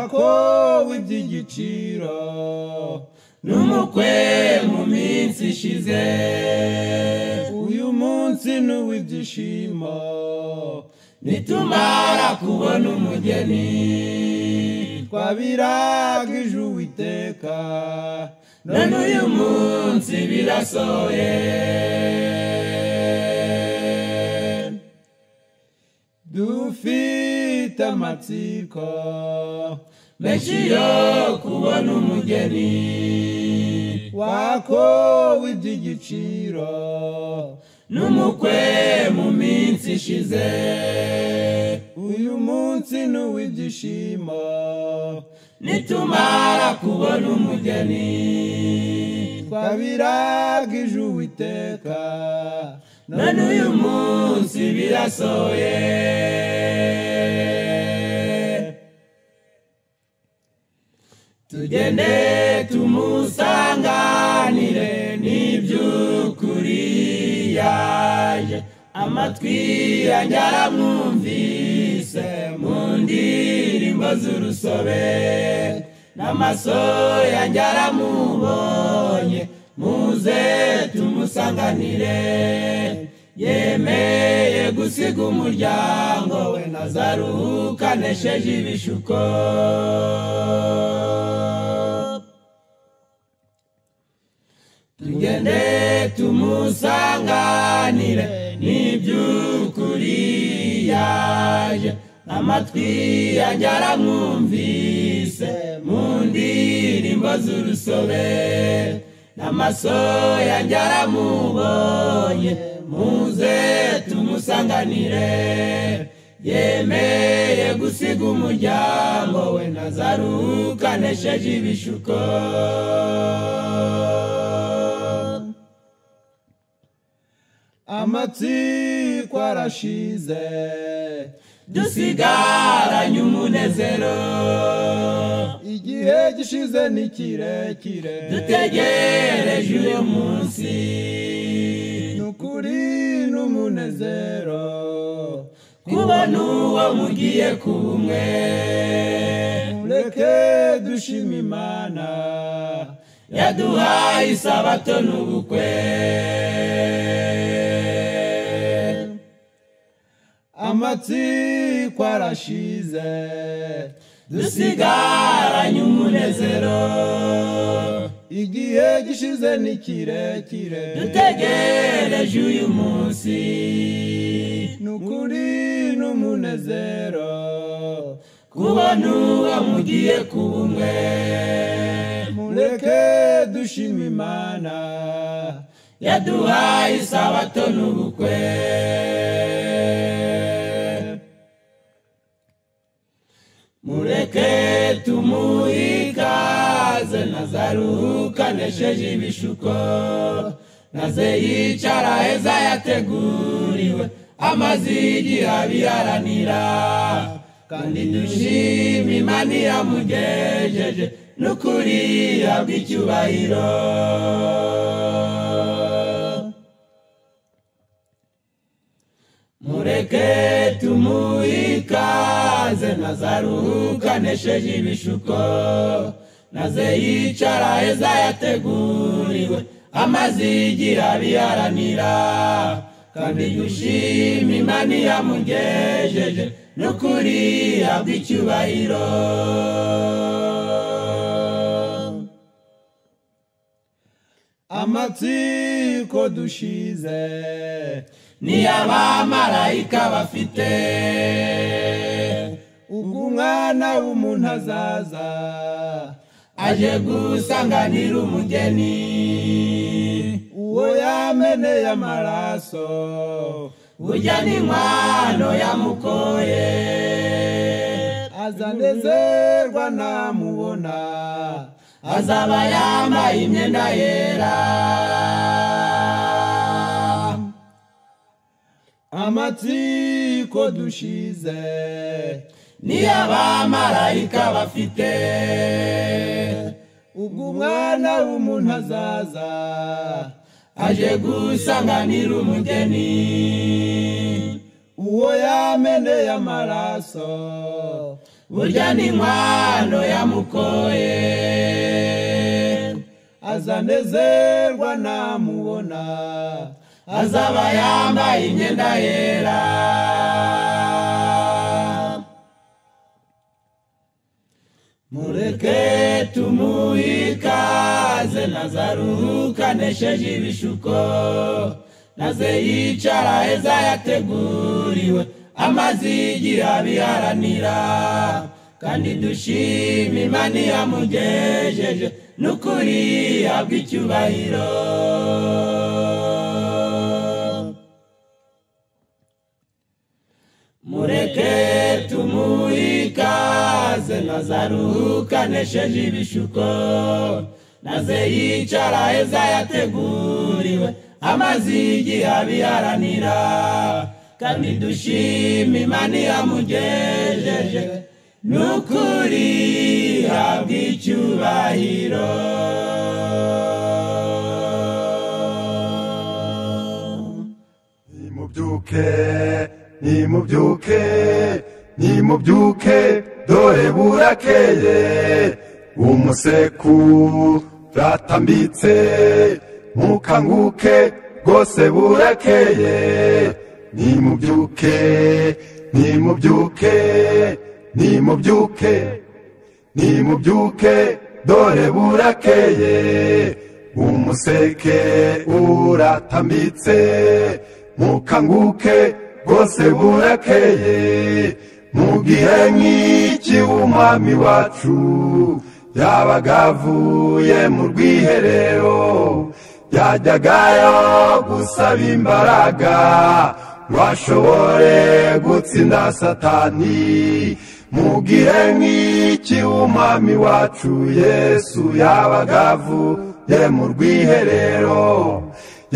bako w'iby'igiciro n'umukwe mu minsi ishize uyu munsi n'uw'ibyishimo nitumara kubona umugeni twabiraga ijuru uwiteka none uyu munsi birasoye dufite matamatsiko mechi yo kubona umugeni wako w'iby'igiciro n'umukwe mu minsi ishize uyu munsi ni nitumara kubona umugeni twabiragije uwiteka none uyu munsi birasoye tugende tumusanganire n'iby'ukuri yaje amatwi yaramwumvise mu ndirimbo z'urusobe n'amaso yaramubonye muze tumusanganire yemeye gusiga umuryango we nazarukanesheje ibishuko tugende tumusanganire n'iby'ukuri yaje amatwi yanjye aramwumvise mu ndirimbo z'urusobe n'amaso yanjye aramubonye muze tumusanganire yemeye gusiga umuryango we nazaruka anesheje ibishuko amatsiko arashize dusigaranye umunezero igihe gishize ni kirekire dutegereje uyu munsi n'ukuri n'umunezero kuba uwo mugiye kumwe mureke dushima imana yaduhaye isabato n'ubukwe amatsiko arashize dusigaranye umunezero igihe gishize ni kirekire dutegereje uyu munsi ni ukuri n'umunezero kubona uwo mugiye kumwe bumwe mureke dushima imana yaduhaye isabato n'ubukwe mureke tumuhikaze nazaruhuka nesheje ibishuko naze yicara heza yateguriwe amazi y'igihabiharanira kandi dushima imana yamugejeje n'ukuri yabwa icyubahiro mureke tumuikaze nazaruhuka nesheje ibishuko naze yicara heza yateguriwe amazigira biharanira kandi yushima imana yamugejeje n'ukuri yabwa icyubahiro amatsiko dushize ni abamarayika bafite ubwo umwana w'umuntu azaza aje gusanganira umugeni uwo yameneye amaraso burya ni inkwano yamukoye azanezerwa namubona azaba yambaye imyenda yera amatsiko dushize ni bafite ubwo umwana w'umuntu azaza aje gusanganira umugeni uwo yameneye amaraso burya ni inkwano yamukoye azanezerwa namubona azaba yambaye imyenda yera mureke tumuhikaze nazaruhuka ibishuko naze yicara heza yateguriwe amazi yigira biharanira kandi dushime imana yamugejeje n'ukuri yabwa icyubahiro nazaruhuka nesheje ibishuko naze yicara heza yateguriwe amazi y'igihabiharanira kandi dushima imana yamugejeje n'ukuri habwa icyubahiro nimubyuke nimubyuke nimubyuke dore burakeye umuseku ratambitse ntukanguke bwose burakeye nimubyuke nimubyuke nimubyuke nimubyuke dore burakeye umuseke uratambitse ntukanguke bwose burakeye mu gihe nk'iki umwami wacu yabaga avuye mu rwiherero yajyagayo gusaba imbaraga ngo ashobore gutsinda satani mu gihe nk'iki umwami wacu yesu yabaga avuye mu rwiherero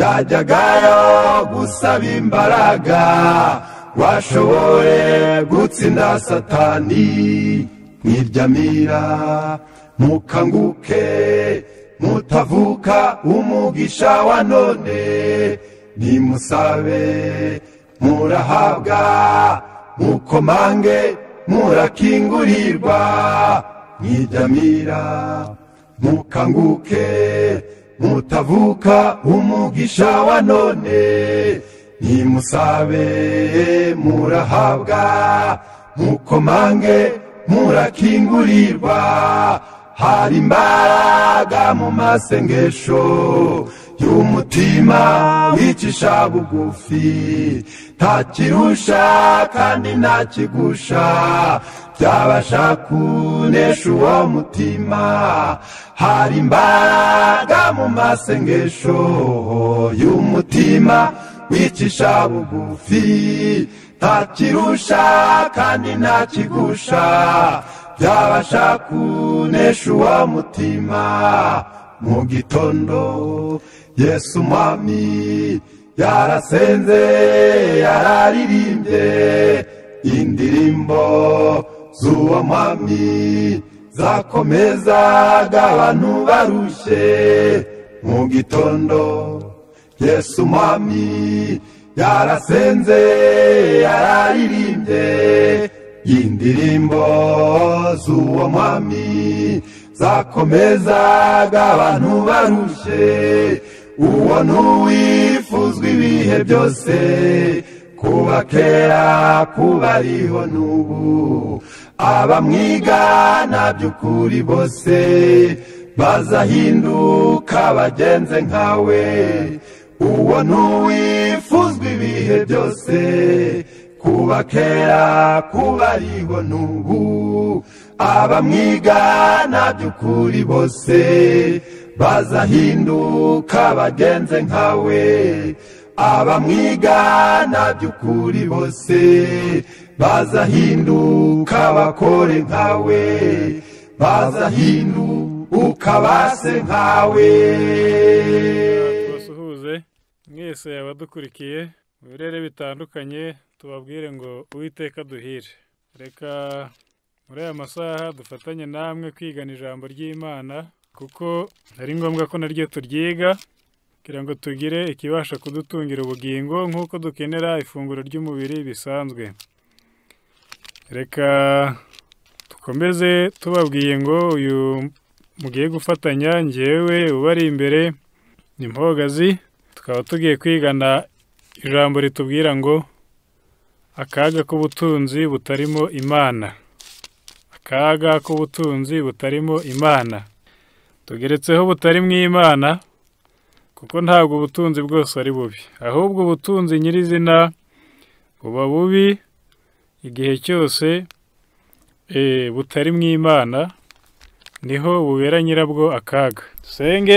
yajyagayo gusaba imbaraga washoboye gutsinda satani mwiryamira mukanguke mutavuka umugisha wa none nimusabe murahabwa mukomange murakingurirwa mwiryamira mukanguke mutavuka umugisha wa none nimusabe murahabwa mukomange murakingurirwa hari imbaraga mu masengesho y'umutima wicisha bugufi nta kirusha kandi nta kigusha byabasha kunesha uwo mutima hari imbaraga mu masengesho y'umutima wicisha bugufi nta kirusha kandi kigusha byabasha kunesha uwa mutima mu gitondo yesu umwami yarasenze yararirimbye indirimbo z'uwo mwami zakomezaga abantu barushye mu gitondo yesu umwami yarasenze yararirimbye y'indirimbo z'uwo mwami zakomezaga abantu barushe uwo n'uwifuzwa ibihe byose kuba kera kuba ariho n'ubu abamwigana by'ukuri bose bazahinduka bagenze nkawe uwo ntuwifuzwa ibihe byose kuba kera kuba ariho n'ubu abamwiga nta by'ukuri bose bazahinduka bagenze nkawe abamwiga nta by'ukuri bose bazahinduka bakore nkawe bazahinduka base nkawe mwese abadukurikiye mu birere bitandukanye tubabwire ngo uwiteka duhire reka muri aya masaha dufatanye namwe kwigana ijambo ry'imana kuko ari ngombwa ko naryo turyiga kugira ngo tugire ikibasha kudutungira ubugingo nk'uko dukenera ifunguro ry'umubiri bisanzwe reka dukomeze tubabwiye ngo uyu mugiye gufatanya ngewe ubari imbere ni mpogazi tukaba tugiye kwigana ijambo ritubwira ngo akaga k'ubutunzi butarimo imana akaga k'ubutunzi butarimo imana tugeretseho butari mu imana kuko ntabwo ubutunzi bwose ari bubi ahubwo ubutunzi nyirizina buba bubi igihe cyose e, butari mu imana niho bubera nyirabwo akaga dusenge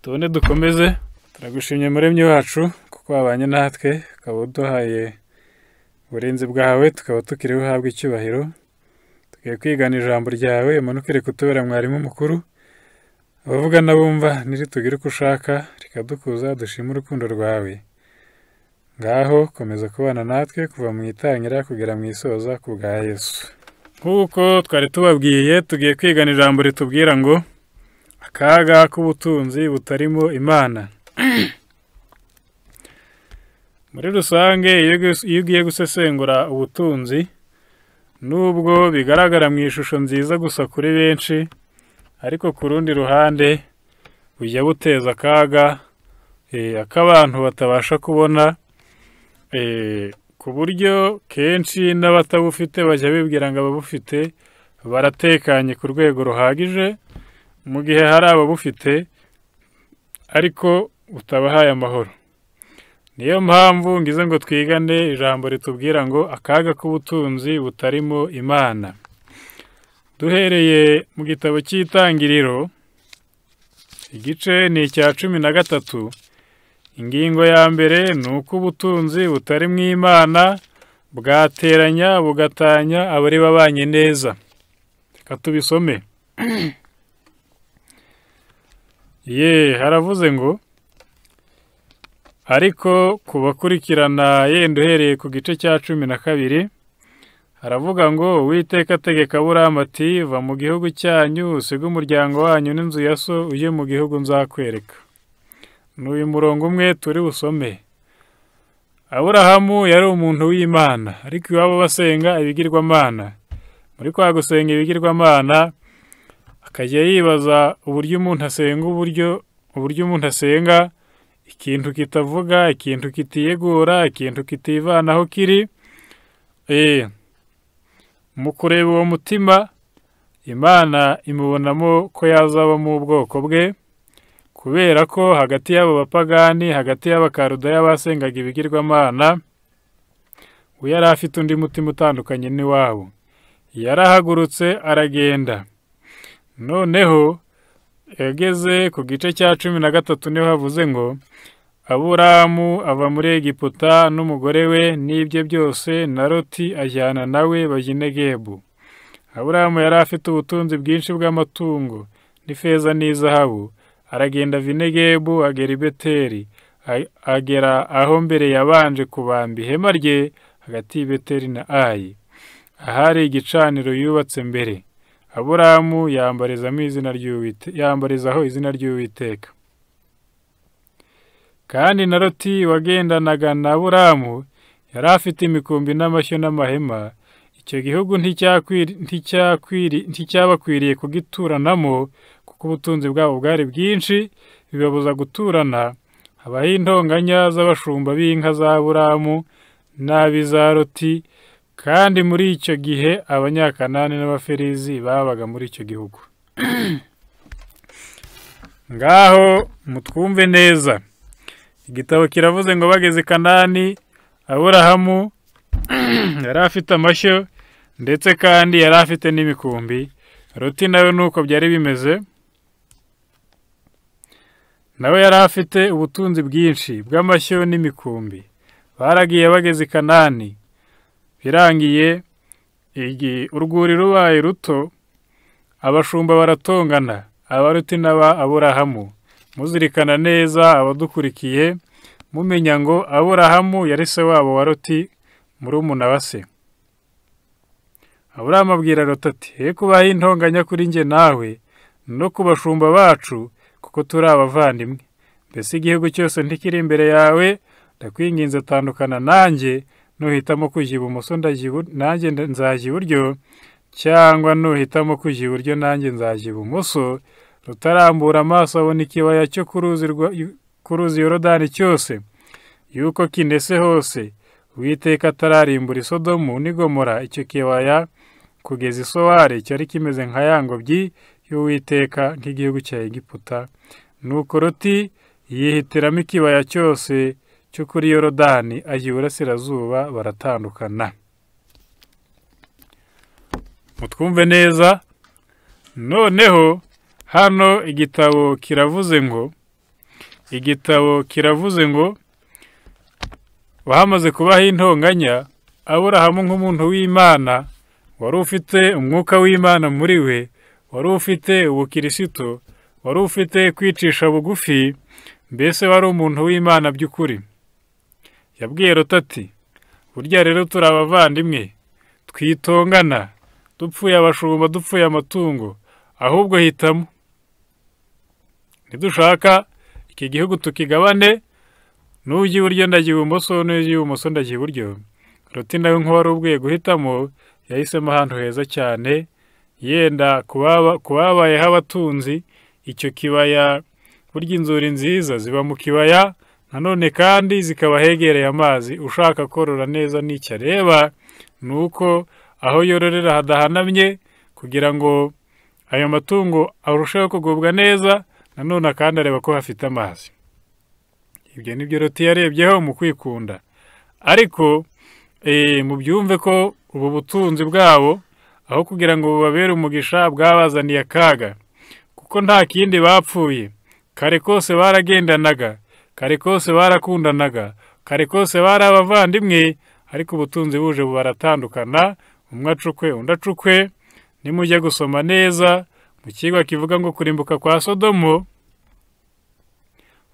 tubone dukomeze turagushimye muremyi wacu kuko wabanye natwe ukaba uduhaye uburinzi bwawe tukaba tukiri uhabwa icyubahiro tugiye kwigana ijambo ryawe umanukire kutubera mwarimu mukuru abavuga n'abumva ntiritugire uko ushaka rikadukuza dushima urukundo rwawe ngaho komeza kubana natwe kuva mu itangira kugera mu isoza ku bwa yesu nk'uko twari tubabwiye tugiye kwigana ijambo ritubwira ngo akaga k'ubutunzi butarimo imana muri rusange iyo ugiye gusesengura ubutunzi nubwo bigaragara mu ishusho nziza gusa kuri benshi ariko ku rundi ruhande bujya buteza akaga eh, ak'abantu batabasha kubona eh, ku buryo kenshi n'abatabufite bajya bibwira ngo ababufite baratekanye ku rwego ruhagije mu gihe hari ababufite ariko utabahaye amahoro niyo mpamvu ngize ngo twigane ijambo ritubwira ngo akaga k'ubutunzi butarimo imana duhereye mu gitabo cy'itangiriro igice ni icya cumi na gatatu ingingo ya mbere ni uko ubutunzi butari mu imana bwateranya bugatanya abari babanye neza reka tubisome ye haravuze ngo ariko ku bakurikirana yenda uhereye ku gice cya cumi na kabiri haravuga ngo uwiteka ategeka Aburahamu va mu gihugu cyanyu usiga umuryango wanyu n'inzu ya so ujye mu gihugu nzakwereka ni uyu murongo umwe turi busome aburahamu yari umuntu w'imana ariko iwabo basenga ibigirwamana muri kwa gusenga ibigirwamana akajya yibaza uburyo umuntu asenga uburyo uburyo umuntu asenga ikintu kitavuga ikintu kitiyegura ikintu kitivanaho kiri e, mu kureba uwo mutima imana imubonamo ko yazaba mu ubwoko bwe kubera ko hagati y'abo bapagani hagati y'abakaruda y'abasengaga ibigirwamana we yari afite undi mutima utandukanye n'iwabo yarahagurutse aragenda noneho yageze ku gice cya cumi na gatatu niho havuze ngo aburamu ava muri egiputa n'umugore we n'ibye byose na loti ajyana nawe bayinegebu aburamu yari afite ubutunzi bwinshi bw'amatungo n'ifeza n'izahabu aragenda vinegebu agera i beteri agera aho mbere yabanje kubamba ihema rye hagati beteri na ayi ahari igicaniro yubatse mbere aburamu yambarizamo izina yambarizaho izina ry'uwiteka kandi na roti wagendanaga na aburamu yari afite imikumbi n'amashyo n'amahema icyo gihugu nticyabakwiriye kugituranamo kuko ubutunzi bwabo bwari bwinshi bibabuza guturana habaho intonganya z'abashumba b'inka za buramu n'ab'iza roti kandi muri icyo gihe abanyakanani n'abaferizi babaga muri icyo gihugu ngaho mutwumve neza igitabo kiravuze ngo bageze kanani aburahamu yari afite amashyo ndetse kandi yari afite n'imikumbi ruti nawe nuko byari bimeze nawe yari afite ubutunzi bwinshi bw'amashyo n'imikumbi baragiye bageze i kanani irangiye igihe urwuri rubaye ruto abashumba baratongana abaruti n'aba aburahamu muzirikana neza abadukurikiye mumenya ngo aburahamu yari se wabo wa roti murumuna wa se aburahamu abwira roti ati he kubaho intonganya kuri njye nawe no ku bashumba bacu kuko turi abavandimwe mbese igihugu cyose ntikiri imbere yawe ndakwinginze atandukana nanjye nuhitamo kujya ibumoso nanjye nzajya iburyo cyangwa nuhitamo kujya iburyo nanjye nzajya ibumoso rutarambura amaso abona ikibaya cyo ku ruzi yorodani cyose yuko kindese hose uwiteka atararimbura isodomu n'igomora icyo kibaya kugeza isoware cyari kimeze nka ya ngobyi y'uwiteka nk'igihugu cya egiputa nuko ruti yihitiramo ikibaya cyose cyo kuri yorodani ajya iburasirazuba baratandukana mutwumve neza noneho hano igitabo kiravuze ngo igitabo kiravuze ngo bahamaze kubaho intonganya aburahamu nk'umuntu w'imana wari ufite umwuka w'imana muri we wari ufite ubukirisitu wari ufite kwicisha bugufi mbese wari umuntu w'imana by'ukuri yabwiye ruto ati burya rero turi abavandimwe twitongana dupfuye abashumba dupfuye amatungo ahubwo hitamo ntidushaka iki gihugu tukigabane n'ujya iburyo ndagiye ibumoso n'ujya ibumoso ndagiye iburyo ruti nawe nk'uwari ubwiye guhitamo yahisemo ahantu heza cyane yenda ku babayeho abatunzi icyo kibaya burya inzuri nziza ziba mu kibaya nanone kandi zikaba hegereye amazi ushaka korora neza n'icyo areba ni uko aho yororera hadahanamye kugira ngo ayo matungo arusheho kugubwa neza nanone kandi areba ko hafite amazi ibyo ni byo roti yarebyeho mu kwikunda ariko eh, mu byumve ko ubu butunzi bwabo aho kugira ngo bubabere umugisha bwabazaniye akaga kuko nta kindi bapfuye kare kose baragendanaga karikose barakundanaga karikose bari abavandimwe ariko ubutunzi buje baratandukana umwe acukwe undi acukwe nimujya gusoma neza mu kigo kivuga ngo kurimbuka kwa sodomo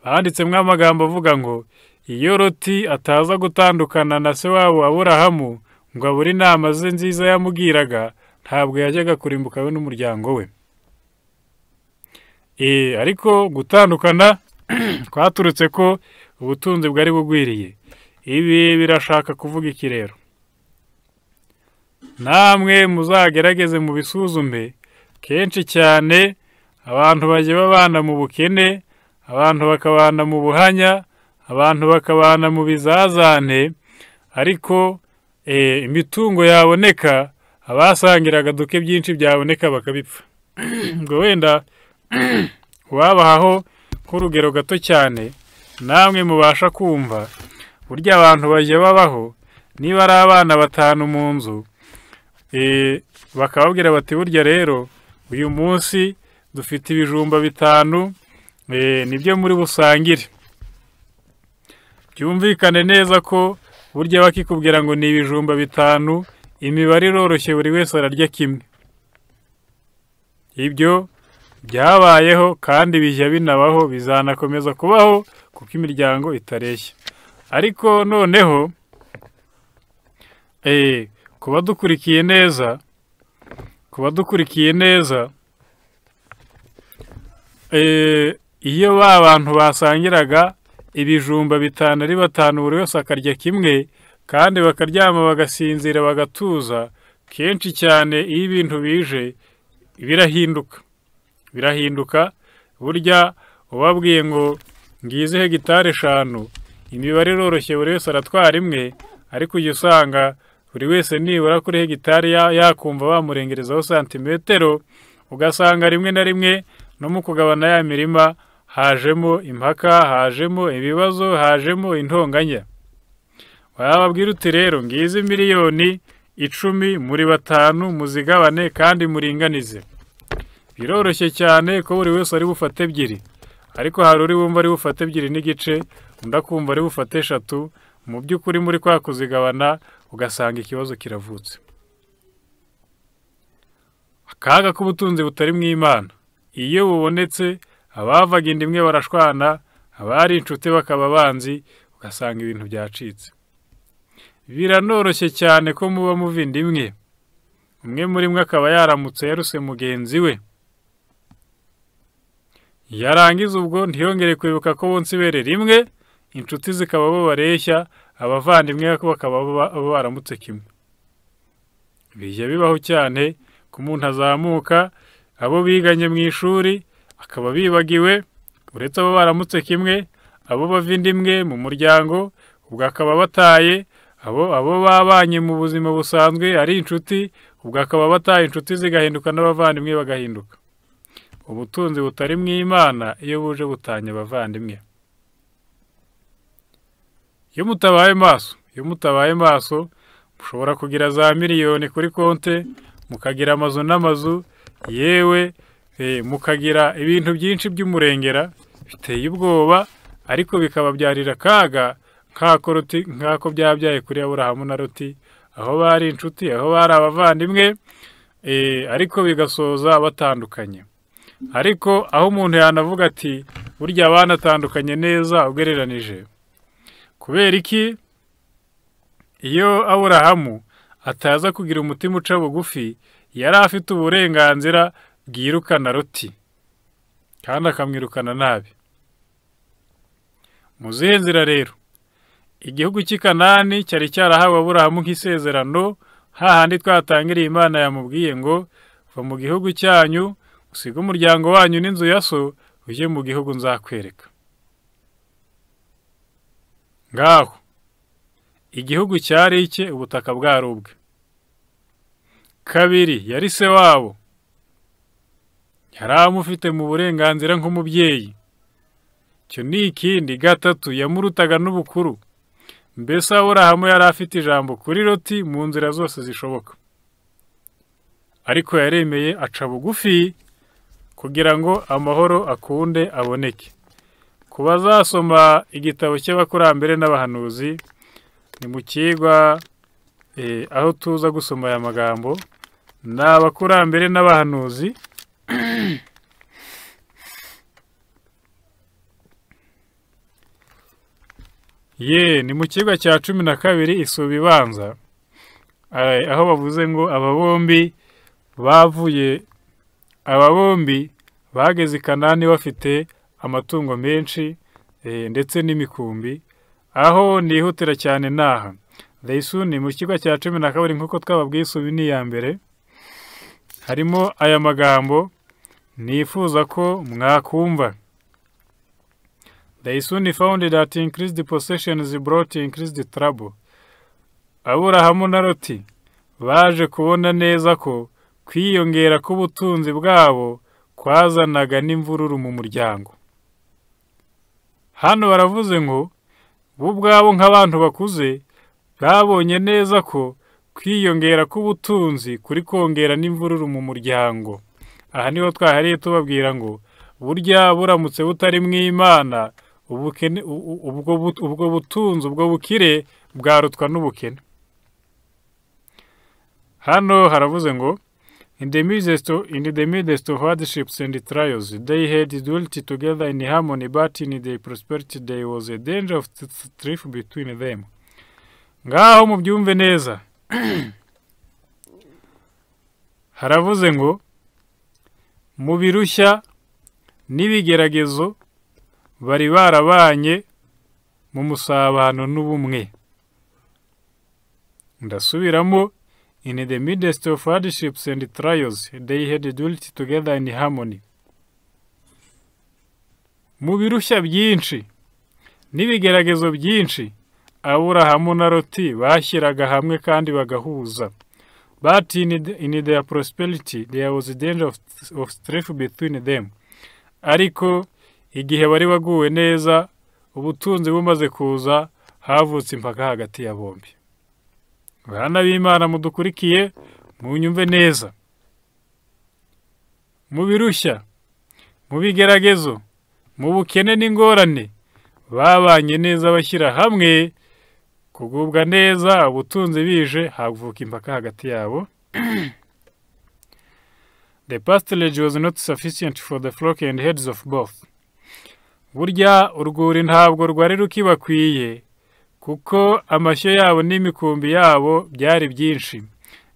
handitsemo amagambo avuga ngo iyo roti ataza gutandukana na se wabo aburahamu ngo abure inama ze nziza yamubwiraga ntabwo yajyaga kurimbuka we n'umuryango we eh, ariko gutandukana kwaturutse ko ubutunzi bwari bugwiriye ibi birashaka kuvuga iki rero namwe muzagerageze mu bisuzume kenshi cyane abantu bajya babana mu bukene abantu bakabana mu buhanya abantu bakabana mu bizazane ariko eh, imitungo yaboneka abasangiraga duke byinshi byaboneka bakabipfa ngo wenda uwabahaho nk'urugero gato cyane namwe mubasha kumva burya abantu bajya babaho niba ari abana batanu mu nzu eh, bakababwira bati burya rero uyu munsi dufite ibijumba bitanu eh, nibyo muri busangire byumvikane neza ko burya bakikubwira ngo ni ibijumba bitanu imibare iroroshye buri wese ararya kimwe ibyo byabayeho kandi bijya binabaho bizanakomeza kubaho kuko imiryango itareshya ariko noneho eh, kuba dukurikiye neza kuba dukurikiye neza eh, iyo ba bantu basangiraga ibijumba bitanu ari batanu buri wese akarya kimwe kandi bakaryama bagasinzira bagatuza kenshi cyane iyo ibintu bije birahinduka birahinduka burya ubabwiye ngo ngize hegitari eshanu imibare iroroshye buri wese aratwara imwe ariko ujya usanga buri wese nibura kuri hegitari yakumva bamurengerezaho santimetero ugasanga rimwe na rimwe no mu kugabana ya mirima hajemo impaka hajemo ibibazo hajemo intonganya wababwira uti rero ngize miliyoni icumi muri batanu muzigabane kandi muringanize biroroshye cyane ko buri wese ari bufate ebyiri ariko hari uri wumva ari bufate ebyiri n'igice undi akumva ari bufate eshatu mu by'ukuri muri kwa kuzigabana ugasanga ikibazo kiravutse akaga k'ubutunzi butari mu imana iyo bubonetse abavaga inda imwe barashwana abari inshuti bakaba abanzi ugasanga ibintu byacitse biranoroshye cyane ko muba muva inda imwe umwe muri mwe akaba yaramutse yaruse mugenzi we yarangiza ubwo ntiyongere kwibuka ko bonsa ibere rimwe inshuti zikaba babareshya abavandimwe bakaba baramutse kimwe bijya bibaho cyane ku umuntu azamuka abo biganye mu ishuri akaba bibagiwe uretse abo baramutse kimwe abo bava indi imwe mu muryango ubwo akaba bataye abo abo babanye mu buzima busanzwe ari inshuti ubwo akaba bataye inshuti zigahinduka n'abavandimwe bagahinduka ubutunzi butari mu imana iyo buje butanye abavandimwe iyo mutabaye maso iyo mutabaye maso mushobora kugira za miliyoni kuri konte mukagira amazu n'amazu yewe eh, mukagira ibintu byinshi by'umurengera biteye ubwoba ariko bikababyarira akaga nk'ako byabyaye kuri aburahamu na ruti aho bari inshuti aho bari abavandimwe eh, ariko bigasoza batandukanye ariko aho umuntu yanavuga ati burya banatandukanye neza ugereranije kubera iki iyo aburahamu ataza kugira umutima uca bugufi yari afite uburenganzira bwirukana ruti kandi akamwirukana nabi mu zihe nzira rero igihugu cy'i kanani cyari cyarahawe aburahamu nk'isezerano hahandi twatangiriye imana yamubwiye ngo va mu gihugu cyanyu usiga umuryango wanyu n'inzu ya so ujye mu gihugu nzakwereka ngaho igihugu cyari icye ubutaka bwari ubwe kabiri yari se wabo yari amufite mu burenganzira nk'umubyeyi icyo ni ikindi gatatu yamurutaga n'ubukuru mbese aburahamu yari afite ijambo kuri loti mu nzira zose zishoboka ariko yaremeye aca bugufi kugira ngo amahoro akunde aboneke ku bazasoma igitabo cy'abakurambere n'abahanuzi ni mu kigo eh, aho tuza gusoma aya magambo ni abakurambere n'abahanuzi ye ni mu kigo cya cumi na kabiri isuba ibanza eh, aho bavuze ngo aba bombi bavuye aba bombi bageze i kanani bafite amatungo menshi eh, ndetse n'imikumbi aho nihutira cyane n'aha dayisuni mu kigo cya cumi na kabiri nk'uko twababwisubi ni iya mbere harimo aya magambo nifuza ko mwakumva dayisuni fawundi dati inkirizidi poseshenizi buroti inkirizidi tarabo aburahamu na roti baje kubona neza ko kwiyongera k'ubutunzi bwabo kwazanaga n'imvururu mu muryango hano baravuze ngo bo ubwabo nk'abantu bakuze babonye neza ko kwiyongera k'ubutunzi kuri kongera n'imvururu mu muryango aha niho twahariye tubabwira ngo burya buramutse butari mw'imana ubwo butunzi ubwo bukire bwarutwa n'ubukene hano haravuze ngo In the midst of, in the midst of hardships and trials, they had dwelt together in harmony, but in their prosperity there was a danger of strife between them. Ngaho mubyumve neza. Haravuze ngo mu birushya n'ibigeragezo bari barabanye mu musabano n'ubumwe. Ndasubiramo In the midst of hardships and trials, they had dwelt together in harmony. Mu birushya byinshi n'ibigeragezo byinshi aburahamu na roti bashyiraga hamwe kandi bagahuza but in, in their prosperity there was a danger of, of strife between them ariko igihe bari baguwe neza ubutunzi bumaze kuza havutse impaka hagati ya bombi abana b'imana mudukurikiye munyumve neza mu birushya mu bigeragezo mu bukene n'ingorane babanye neza bashyira hamwe kugubwa neza ubutunzi bije havuka impaka hagati yabo the pasturage was not sufficient for the flock and heads of both burya urwuri ntabwo rwari rukibakwiye kuko amashyo yabo n'imikumbi yabo byari byinshi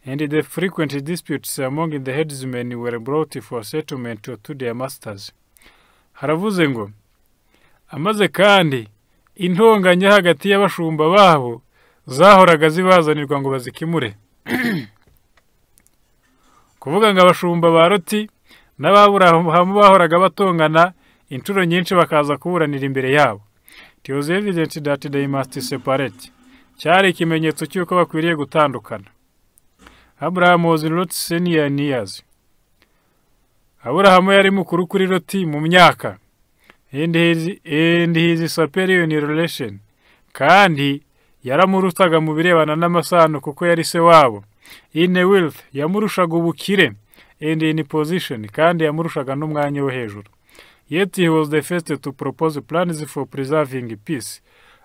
and the frequent disputes among the headsmen were brought for settlement to their masters haravuze ngo amaze kandi intonganya hagati y'abashumba babo zahoraga zibazanirwa ngo bazikimure kuvuga ngo abashumba ba roti n'ababurahamu bahoraga batongana inshuro nyinshi bakaza kuburanira imbere yabo it was evident that they must separate cyari ikimenyetso cy'uko bakwiriye gutandukana aburahamu was loti senior years aburahamu yari mukuru kuri loti mu myaka and his superior in relation kandi yaramurutaga mu birebana n'amasano kuko yari se wabo in wealth yamurushaga ubukire and in position kandi yamurushaga n'umwanya wo hejuru yet he was the first to propose plans for preserving peace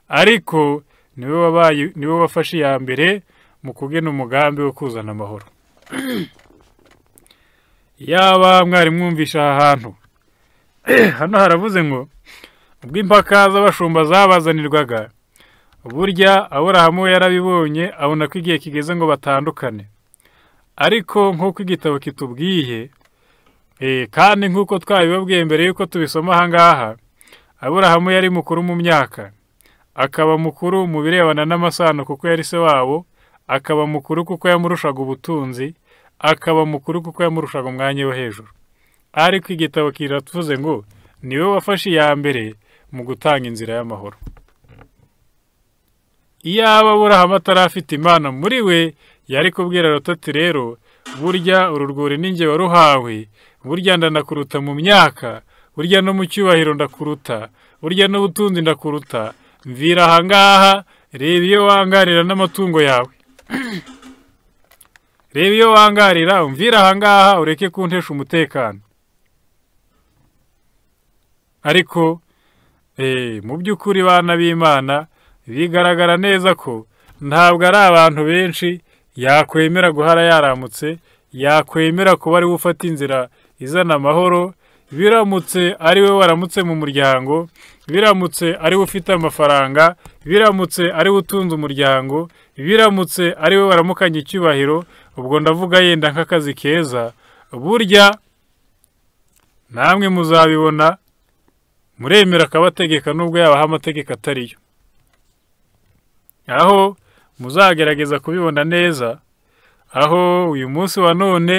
ariko niwe wabaye niwe wafashe iya mbere mu kugena umugambi wo kuzana amahoro yaba mwari mwumvisha aha hantu hano haravuze ngo ubwo impaka z'abashumba zabazanirwaga burya aburahamu yarabibonye abona ko igihe kigeze ngo batandukane ariko nk'uko igitabo kitubwiye Eh, kandi nk'uko twabibabwiye mbere y'uko tubisoma ahangaha aburahamu yari mukuru mu myaka akaba mukuru mu birebana n'amasano kuko yari se wabo akaba mukuru kuko yamurushaga ubutunzi akaba mukuru kuko yamurushaga umwanya wo hejuru ariko igitabo kiratuvuze ngo we wafashe iya mbere mu gutanga inzira y'amahoro iyaba aburahamu atarafite imana muri we yari kubwira rutoti rero burya uru rwuri n'inge waruhawe burya ndanakuruta mu myaka burya no mu cyubahiro ndakuruta burya n'ubutunzi ndakuruta mvira ahangaha reba iyo wangarira n'amatungo yawe reba iyo wangarira umvira ahangaha ureke kuntesha umutekano ariko eh, mu by'ukuri bana b'imana bigaragara neza ko ntabwo ari abantu benshi yakwemera guhara yaramutse yakwemera kuba ariwe ufata inzira izana amahoro biramutse ari we waramutse mu muryango biramutse ari we ufite amafaranga biramutse ari we utunze umuryango biramutse ari we waramukanye icyubahiro ubwo ndavuga yenda nk'akazi keza burya namwe muzabibona muremera akabategeka nubwo yabaha amategeko yo aho muzagerageza kubibona neza aho uyu munsi wa none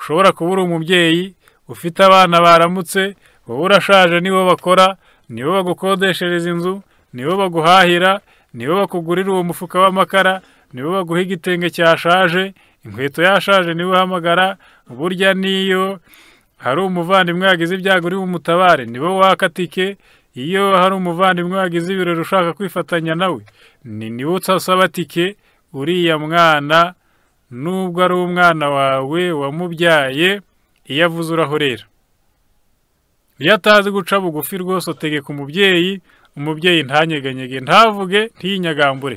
ushobora kubura uri umubyeyi ufite abana baramutse wowe urashaje nibo bakora nibo bagukodeshereza inzu nibo baguhahira nibo bakugurira uwo mufuka w'amakara nibo baguha igitenge cyashaje inkweto yashaje niwe uhamagara burya n'iyo hari umuvandimwe wagize ibyago uri bumutabare nibo wakatike iyo hari umuvandimwe wagize ibirori ushaka kwifatanya nawe ni niwe usaba tike uriya mwana nubwo ari umwana wawe wamubyaye iyo avuze urahorera iyo atazi guca bugufi rwose utegeka umubyeyi umubyeyi ntanyeganyege ntavuge ntiyinyagambure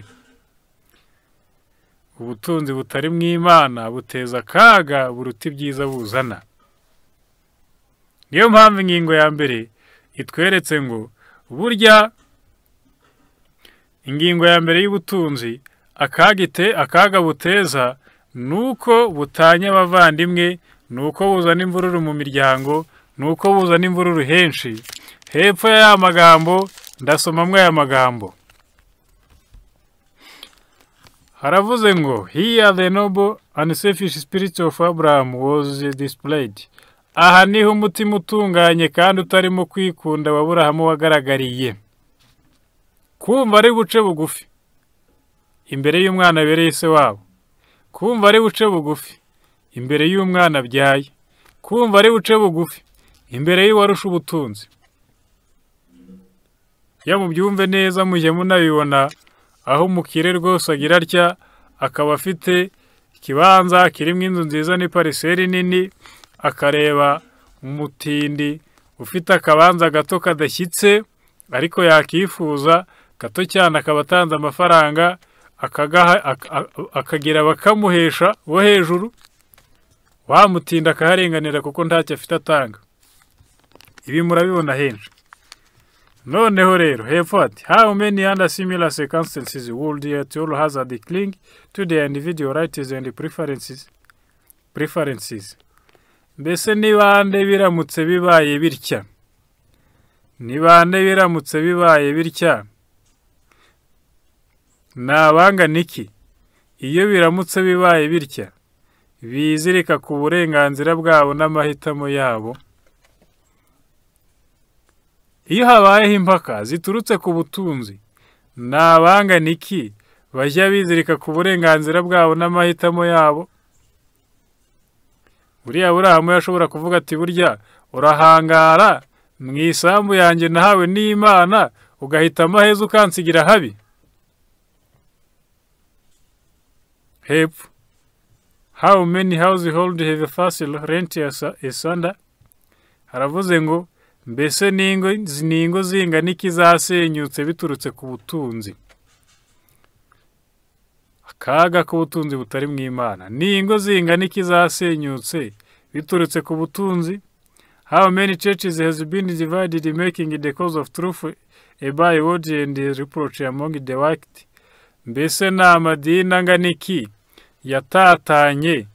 ubutunzi butari mu imana buteza akaga buruta ibyiza buzana niyo mpamvu ingingo ya mbere itweretse ngo burya ingingo ya mbere y'ubutunzi akaga buteza ni uko butanya abavandimwe ni uko buzana imvururu mu miryango ni uko buzana imvururu henshi hepfo y'aya magambo ndasomamwo aya magambo haravuze ngo hiya the noble and selfish spirit of Abraham was displayed aha niho umutima utunganye kandi utarimo kwikunda wa burahamu wagaragariye kumva ari buce bugufi imbere y'umwana abereye ise wabo kumva ari buce bugufi imbere y'umwana abyaye kumva ari buce bugufi imbere y'uwarusha ubutunzi iyo mubyumve neza mujye munabibona aho umukire rwose agira atya akaba afite ikibanza kirimo inzu nziza n'ipariseri nini akareba umutindi ufite akabanza gato kadashyitse ariko yakifuza gato cyane akaba atanze amafaranga akagira bakamuhesha wo hejuru wamutinda akaharenganira kuko ntacyo afite atanga ibi murabibona henshi noneho rero hepfo ati how many under similar circumstances would yet all hazard cling to the individual rights and preferences preferences mbese nibande biramutse bibaye bitya nibande biramutse bibaye bitya nabanga niki iyo biramutse bibaye bitya bizirika ku burenganzira bwabo n'amahitamo yabo iyo habayeho impaka ziturutse ku butunzi ntabangana niki bajya bizirika ku burenganzira bwabo n'amahitamo yabo buriya burahamu yashobora kuvuga ati burya urahangara mu isambu yanjye nahawe n'imana ugahitamo heza ukansigira habi hepfo how many household have facile rent is haravuze ngo mbese ni ingo zingana iki zasenyutse biturutse ku butunzi akaga k'ubutunzi butari mu imana ni ingo zingana iki zasenyutse biturutse ku butunzi how many churches has been divided making the cause of truth a byword and reproach among the wicked mbese ni amadini angana iki yatatanye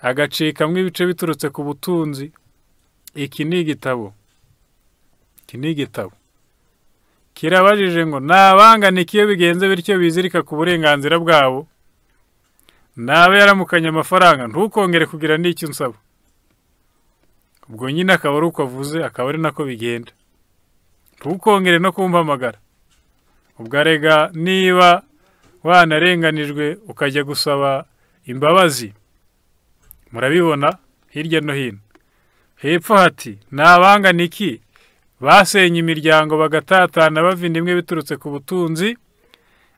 agacikamo ibice biturutse ku butunzi iki ni igitabo iki ni igitabo kirabajije ngo ntabanganike iyo bigenze bityo bizirika ku burenganzira bwabo ntabe yaramukanye amafaranga ntukongere kugira n'icyo nsaba ubwo nyine akaba ari uko avuze akaba ari nako bigenda ntukongere no kumpamagara ubwo arega niba wanarenganijwe ukajya gusaba imbabazi murabibona hirya no hino hepfo hati ni iki basenye imiryango bagatatana bava imwe biturutse ku butunzi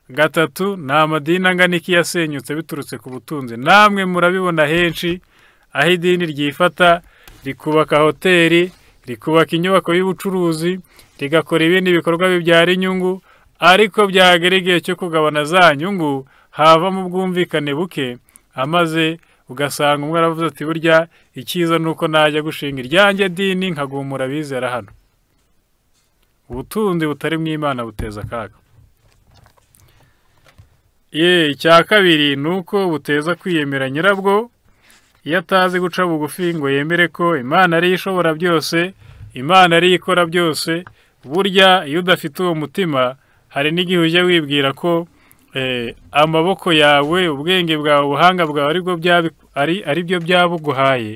gatatu ni amadini angana iki yasenyutse biturutse ku butunzi namwe murabibona henshi aho idini ryifata rikubaka hoteli rikubaka inyubako y'ubucuruzi rigakora ibindi bikorwa bibyara inyungu ariko byagera igihe cyo kugabana za nyungu havamo ubwumvikane buke amaze ugasanga umwe aravuze ati burya icyiza ni uko najya gushinga iryanjye dini nkagumura abizera hano ubutunzi butari mu imana buteza akaga ye icya kabiri ni uko buteza kwiyemera nyirabwo iyo atazi guca bugufi ngo yemere ko imana ariyo ishobora byose imana ariyo ikora byose burya iyo udafite uwo mutima hari n'igihe ujya wibwira ko eh, amaboko yawe ubwenge bwawe ubuhanga bwawe ari byo byabuguhaye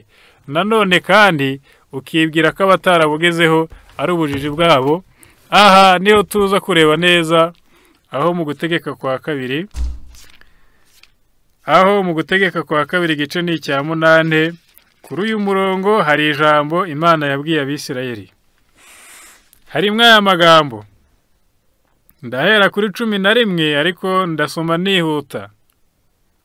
nanone kandi ukibwira ko abatarabugezeho ari ubujiji bwabo aha niyo tuza kureba neza aho mu gutegeka kwa kabiri aho mu gutegeka kwa kabiri igice ni icya munane kuri uyu murongo hari ijambo imana yabwiye abisirayeli harimo aya magambo ndahera kuri cumi na rimwe ariko ndasoma nihuta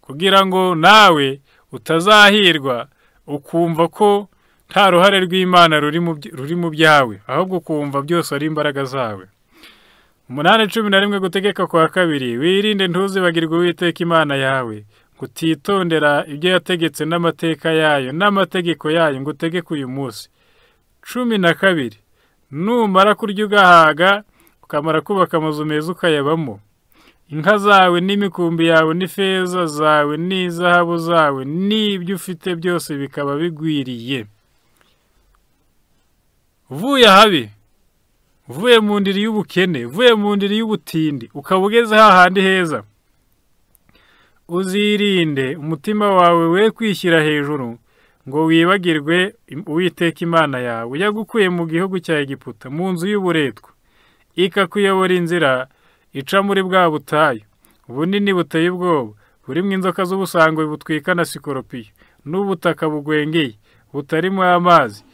kugira ngo nawe utazahirwa ukumva ko nta ruhare rw'imana ruri mu byawe ahubwo ukumva byose ari imbaraga zawe umunani cumi na rimwe gutegeka kwa kabiri wirinde ntuzibagirwe uwiteka imana yawe kutitondera ibyo yategetse n'amateka yayo n'amategeko yayo ngo utegeke uyu munsi cumi na kabiri numara kurya ugahaga ukamara kubaka amazu meza ukayabamo inka zawe n'imikumbi yawe n'ifeza zawe n'izahabu zawe n'ibyo ufite byose bikaba bigwiriye uvuye ahabi uvuye mu ndiri y'ubukene uvuye mu ndiri y'ubutindi ukaba ugeze hahandi heza uzirinde umutima wawe we kwishyira hejuru ngo wibagirwe uwiteka imana yawe yagukuye mu gihugu cya egiputa mu nzu y'uburetwa ikakuyobora inzira ica muri bwa butayu ubunini buteye ubwoba burimo inzoka z'ubusangwe butwika na sikoropiyo n'ubutaka bugwengeye butarimo amazi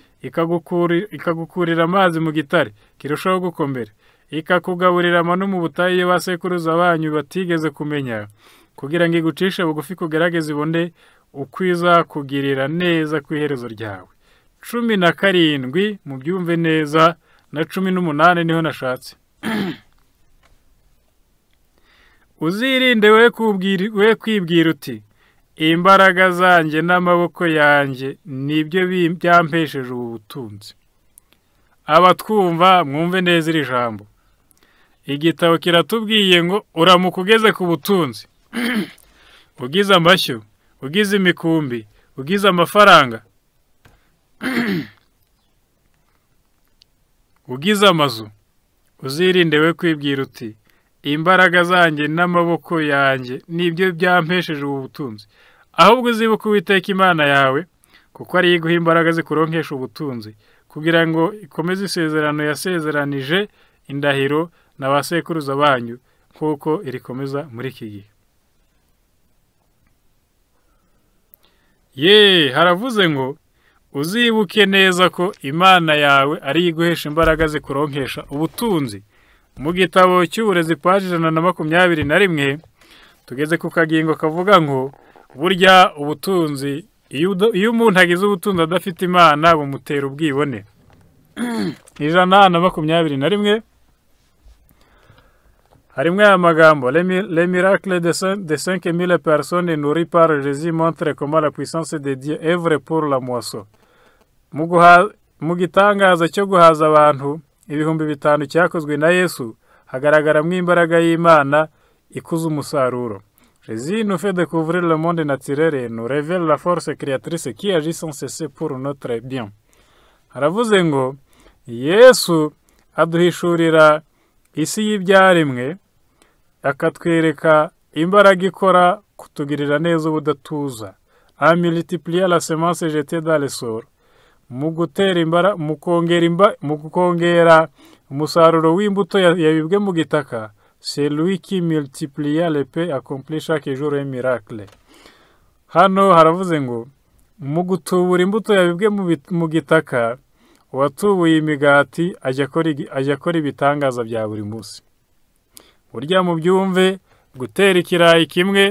ikagukurira amazi mu gitare kirushaho gukomera ikakugaburira amano mu butayu iyo ba sekuruza banyu batigeze kumenya kugira ngo igucishe bugufi kugerageze ibone uko izakugirira neza ku iherezo ryawe cumi na karindwi mubyumve neza na cumi n'umunani niho nashatse uzirinde we kwibwira uti imbaraga zanjye n'amaboko yanjye nibyo byampesheje ubu butunzi abatwumva mwumve neza iri jambo igitabo kiratubwiye ngo uramuka ugeze ku butunzi ugize amashyo ugize imikumbi ugize amafaranga ugize amazu uzirinde we kwibwira uti imbaraga zanjye n'amaboko yanjye nibyo byampesheje ubu butunzi ahubwo uzibuke uwiteka imana yawe kuko ariyo iguha imbaraga zikuronkesha ubutunzi kugira ngo ikomeze isezerano yasezeranije indahiro na ba sekuruza banyu nk'uko irikomeza muri iki gihe ye haravuze ngo uzibuke neza ko imana yawe ari yo iguhesha imbaraga zikuronkesha ubutunzi mu gitabo cy'uburezi paji ijana na makumyabiri na rimwe tugeze ku kagingo kavuga ngo burya ubutunzi iyo umuntu agize ubutunzi adafite imana bumutera ubwibone ijana na makumyabiri na rimwe harimo aya magambo les miracles de 5000 personnes nourries par Jésus montre comment la puissance de Dieu œuvre pour la moisson mu gitangaza cyo guhaza abantu ibihumbi bitanu cyakozwe na yesu hagaragaramo imbaraga y'imana ikuza umusaruro Jésus nous fait découvrir le monde naturel et nous révèle la force créatrice qui agit sans cesse pour notre bien haravuze ngo yesu aduhishurira isi y'ibyaremwe akatwereka imbaraga ikora kutugirira neza ubudatuza amiritipuliya la semanse jete daresoro mu gutera imbara mu kongera mu kongera umusaruro w'imbuto yabibwe mu gitaka seruwiki miritipuliya lepe akomplisha kejuru emirakire hano haravuze ngo mu gutubura imbuto yabibwe mu gitaka uwatubuye imigati ajya akora ibitangaza bya buri munsi burya mubyumve gutera ikirayi kimwe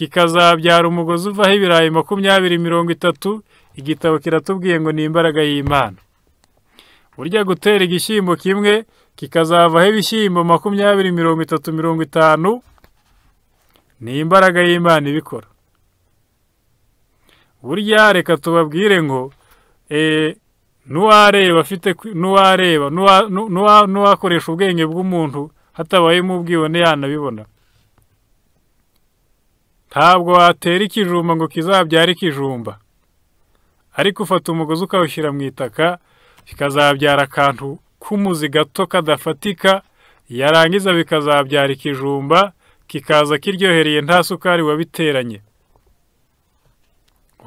kikazabyara umugozi uvaho ibirayi makumyabiri mirongo itatu igitabo kiratubwiye ngo ni imbaraga y'imana burya gutera igishyimbo kimwe kikazavaho ibishyimbo makumyabiri mirongo itatu mirongo itanu ni imbaraga y'imana ibikora burya reka tubabwire ngo eh, n'uwareba afite nuwareba n'uwakoresha ubwenge bw'umuntu hatabayemo ubwibone yanabibona ntabwo watera ikijumba ngo kizabyare ikijumba ariko ufata umugozi ukawushyira mu itaka bikazabyara akantu k'umuzi gato kadafatika yarangiza bikazabyara ikijumba kikaza kiryohereye nta sukari wabiteranye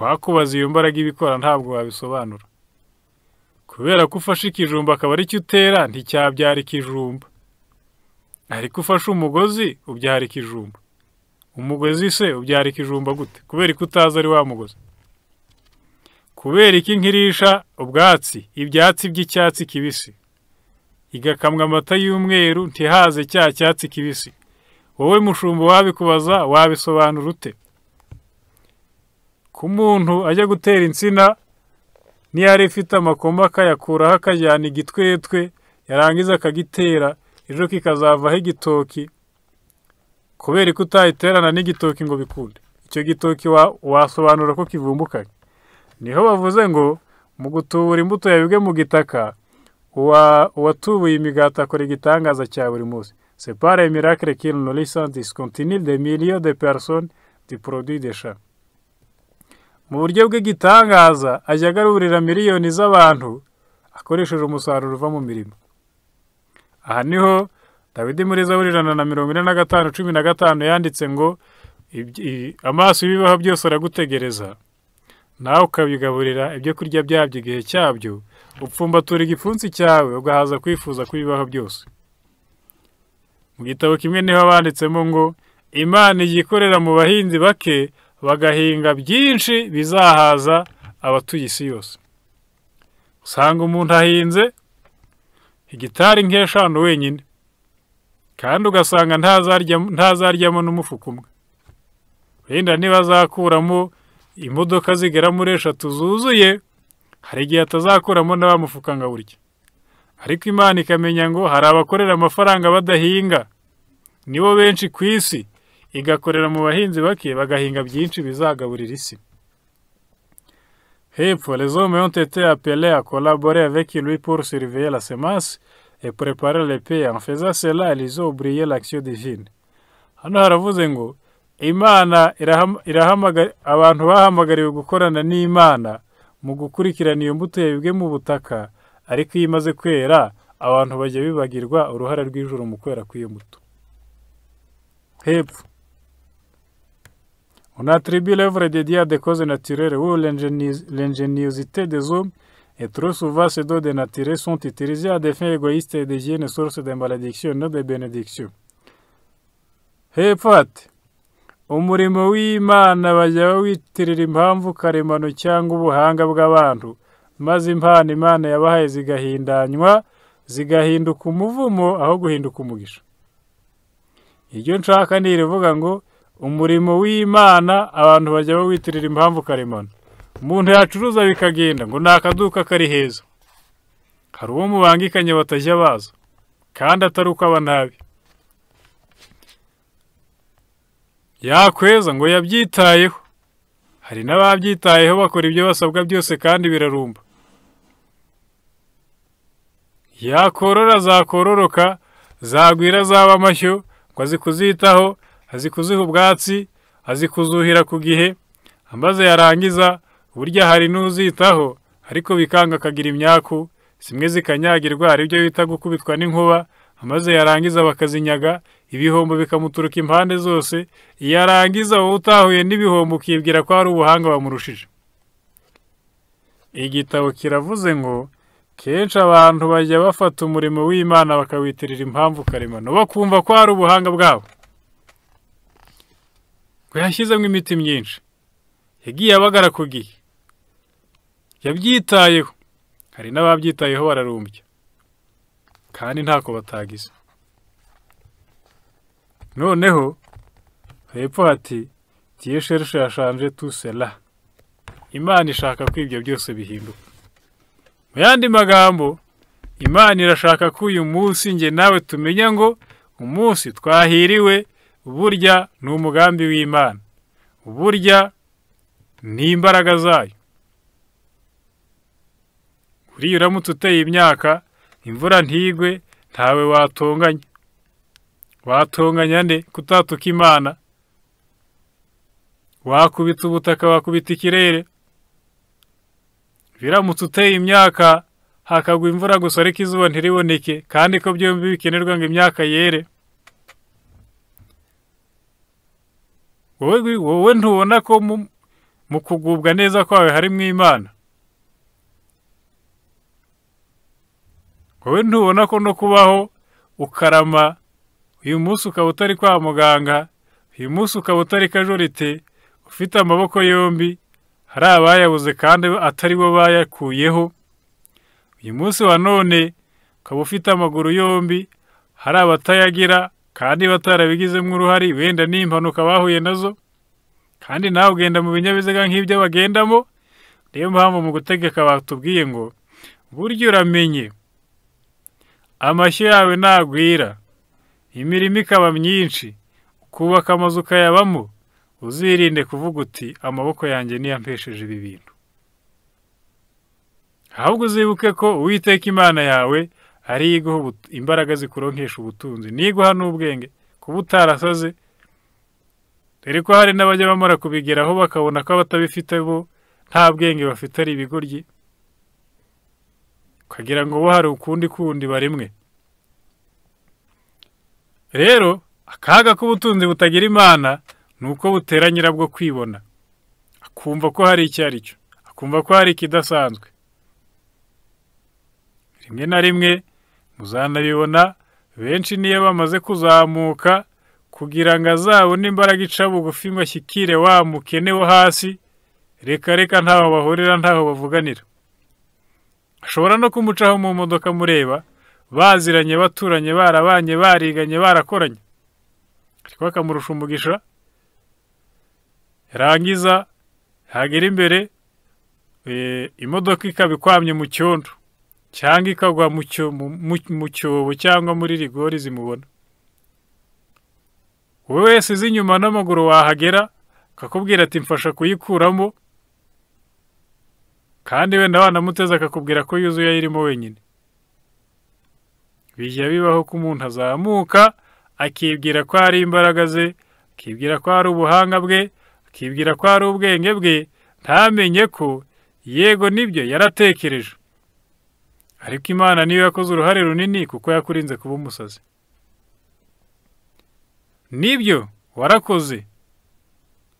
wakubaza iyo mbaraga ibikora ntabwo wabisobanura kubera ko ufashe ikijumba akaba ari cyo utera nticyabyara ikijumba ariko ufashe umugozi ubyara ikijumba umugozi se ubyara ikijumba gute kubera ko utazi ari wa mugozi kubera iki inka ubwatsi ibyatsi by'icyatsi kibisi igakamwa amata y'umweru ntihaze cya cyatsi kibisi wowe mushumba wabikubaza wabisobanura ute ku muntu ajya gutera insina niyo yari ifite amakoma akayakuraho akajyana igitwetwe yarangiza akagitera ejo kikazavaho igitoki kubera ko utayiterana n'igitoki ngo bikunde icyo gitoki wasobanura ko kivumbukanye niho bavuze ngo mu gutubura imbuto yabibwe mu gitaka uwatubuye imigati akora igitangaza cya buri munsi separa miracle qui nourrissant discontinue de millions de personnes du produit de champ mu buryo bw'igitangaza ajya agarurira miliyoni z'abantu akoresheje umusaruro uva mu mirimo aha niho dawidi muri zaburi ijana na mirongo ine na gatanu cumi na gatanu yanditse ngo amaso y'ibibaho byose aragutegereza nawe ukabigaburira ibyo kurya byabyo igihe cyabyo upfumbatura igipfunsi cyawe ugahaza kwifuza kubibaho byose mu gitabo kimwe niho banditsemo ngo imana igikorera mu bahinzi bake bagahinga byinshi bizahaza abatuye isi yose usanga umuntu ahinze hegitari nk'eshanu wenyine kandi ugasanga ntazaryamo n'umufuka umwe wenda ntibazakuramo imodoka zigera muri eshatu zuzuye hari igihe atazakuramo n'abamufuka nka burya ariko imana ikamenya ngo hari abakorera amafaranga badahinga nibo benshi ku isi igakorera mu bahinzi bake bagahinga byinshi bizagaburira isi Hepfo, les hommes ont été appelés à collaborer avec lui pour surveiller la semence et préparer le pays. En faisant cela, ils ont oublié l'action divine. hano haravuze ngo imana abantu bahamagariwe gukorana n'imana mu gukurikirana iyo mbuto yabibwe mu butaka ariko iyo imaze kwera abantu bajya bibagirwa uruhare rw’ijuru mu kwera kw'iyo mbuto hepfo On attribue l'œuvre de à des causes naturelles où l'ingéniosité des hommes et trop souvent ces dons dénaturés sont utilisés à des fins égoïstes et deviennent source de malédiction, non de bénédiction. Hepfat umurimo w'imana bajya witirira impamvu karemano cyangwa ubuhanga bw'abantu maze impano imana yabahaye zigahindanywa zigahinduka umuvumo aho guhinduka umugisha iryo nshaka ni irivuga ngo umurimo w'imana abantu bajya bawitirira impamvu karemano umuntu yacuruza bikagenda ngo ni akaduka kari heza hari uwo mubangikanye batajya baza kandi atari uko aba nabi yakweza ngo yabyitayeho hari n'ababyitayeho bakora ibyo basabwa byose kandi birarumba yakorora zakororoka zagwira zaba amashyo ngo azi azi kuziha ubwatsi azi kuzuhira ku gihe amaze yarangiza burya hari n'uzitaho ariko bikanga akagira imyaku zimwe zikanyagirwa ari byo bita gukubitwa n'inkuba amaze yarangiza bakazinyaga ibihombo bikamuturuka impande zose iyo arangiza wowe utahuye n'ibihombo ukibwira ko hari ubuhanga bamurushije igitabo kiravuze ngo kenshi abantu bajya bafata umurimo w'imana bakawitirira impamvu karemano bakumva ko hari ubuhanga bwabo ngo yashyizemo imiti myinshi yagiye abagara ku gihe yabyitayeho hari n'ababyitayeho bararumbya kandi ntako batagize noneho hepfo hati tiye sherishe yashanje tusela imana ishaka ko ibyo byose bihinduka mu yandi magambo imana irashaka ko uyu munsi njye nawe tumenya ngo umunsi twahiriwe burya ni umugambi w'imana burya ni imbaraga zayo buriya uramutse uteye imyaka imvura ntigwe ntawe watonganya watonganya nde kutatuka imana wakubita ubutaka wakubita ikirere biramutse uteye imyaka hakagwa imvura gusa ariko izuba ntiriboneke kandi ko byombi bikenerwa ngo imyaka yere wowe ntubona ko mu kugubwa neza kwawe harimo imana wowe ntubona ko no kubaho ukarama uyu munsi ukaba utari kwa muganga uyu munsi ukaba utari kajorite ufite amaboko yombi hari abayabuze kandi atari bo bayakuyeho uyu munsi wa none ukaba ufite amaguru yombi hari abatayagira kandi batarabigizemo uruhare wenda n'impanuka bahuye nazo kandi nawe ugenda mu binyabiziga nk'ibyo bagendamo niyo mpamvu mu gutegeka batubwiye ngo burya uramenye amashyo yawe nagwira imirimo ikaba myinshi kubaka amazu ukayabamo uzirinde kuvuga uti amaboko yanjye niyampesheje ibi bintu ahubwo uzibuke ko uwiteka imana yawe ariyo iguha imbaraga zikuronkesha ubutunzi n'iguha n'ubwenge kuba utarasaze dore ko hari n'abajya bamara kubigeraho bakabona ko abatabifite bo nta bwenge bafite ari ibigoryi ukagira ngo bo hari ukundi kundi barimwe rero akaga k'ubutunzi butagira imana ni uko butera nyirabwo kwibona akumva ko hari icyo ari cyo akumva ko hari ikidasanzwe rimwe na rimwe uzanabibona benshi niyo bamaze kuzamuka kugira ngo azabone imbaraga ica bugufi ngo ashyikire wa mukene wo hasi reka reka ntaho bahurira ntaho bavuganira ashobora no kumucaho mu modoka mureba baziranye baturanye barabanye bariganye barakoranye ariko akamurusha umugisha yarangiza yagera imbere eh, imodoka ikaba ikwamye mu cyondo cyangwa ikagwa mu cyobo cyangwa muri rigori zimubona wowe wese uzi inyuma n'amaguru wahagera akakubwira ati mfasha kuyikuramo kandi wenda wanamuteze akakubwira ko yuzuye irimo wenyine bijya bibaho ko umuntu azamuka akibwira ko ari imbaraga ze akibwira ko ari ubuhanga bwe akibwira ko ari ubwenge bwe ntamenye ko yego nibyo yaratekereje ariko imana niyo yakoze uruhare runini kuko yakurinze kuba umusazi nibyo warakoze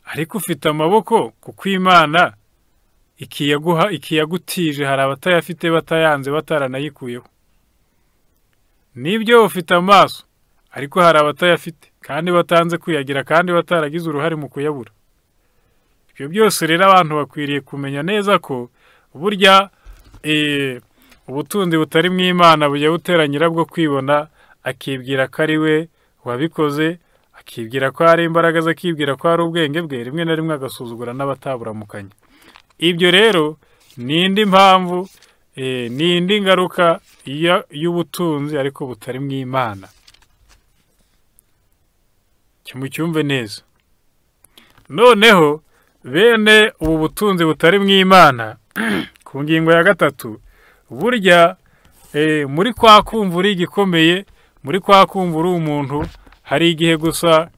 ariko ufite amaboko kuko imana ikiyaguha ikiyagutije hari abatayafite batayanze bataranayikuyeho nibyo ufite amaso ariko hari abatayafite kandi batanze kuyagira kandi bataragize uruhare mu kuyabura ibyo byose rero abantu bakwiriye kumenya neza ko burya eh, ubutunzi butari mu imana bujya butera nyirabwo kwibona akibwira ko ari we wabikoze akibwira ko hari imbaraga ze akibwira ko ari ubwenge bwe rimwe na rimwe agasuzugura n'abataburamukanya ibyo rero ni indi mpamvu eh, ni indi ngaruka y'ubutunzi ariko butari mu imana cyumve neza noneho bene ubu butunzi butari mu imana ku ngingo ya gatatu burya eh, muri kwa kumvura igikomeye muri kwa kumvura umuntu hari igihe gusa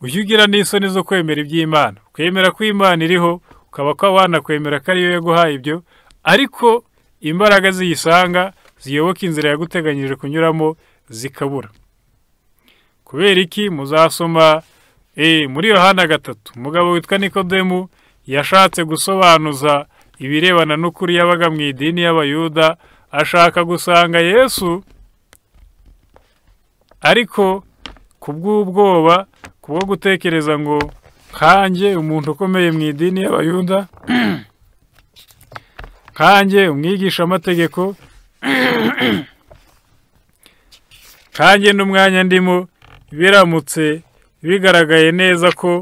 ujya ugira n'isoni zo kwemera iby'imana kwemera ko imana iriho ukaba ko wanakwemera ko ariyo yaguhaye ibyo ariko imbaraga ziyisanga ziyoboka inzira yaguteganyije kunyuramo zikabura kubera iki muzasoma eh, muri yohana gatatu umugabo witwa nikodemu yashatse gusobanuza ibirebana n'ukuri yabaga mu idini y'abayuda ashaka gusanga yesu ariko ku kubwo gutekereza ngo nkanjye umuntu ukomeye mu idini y'abayuda nkanjye umwigisha amategeko nkanjye n'umwanya ndimo biramutse bigaragaye neza ko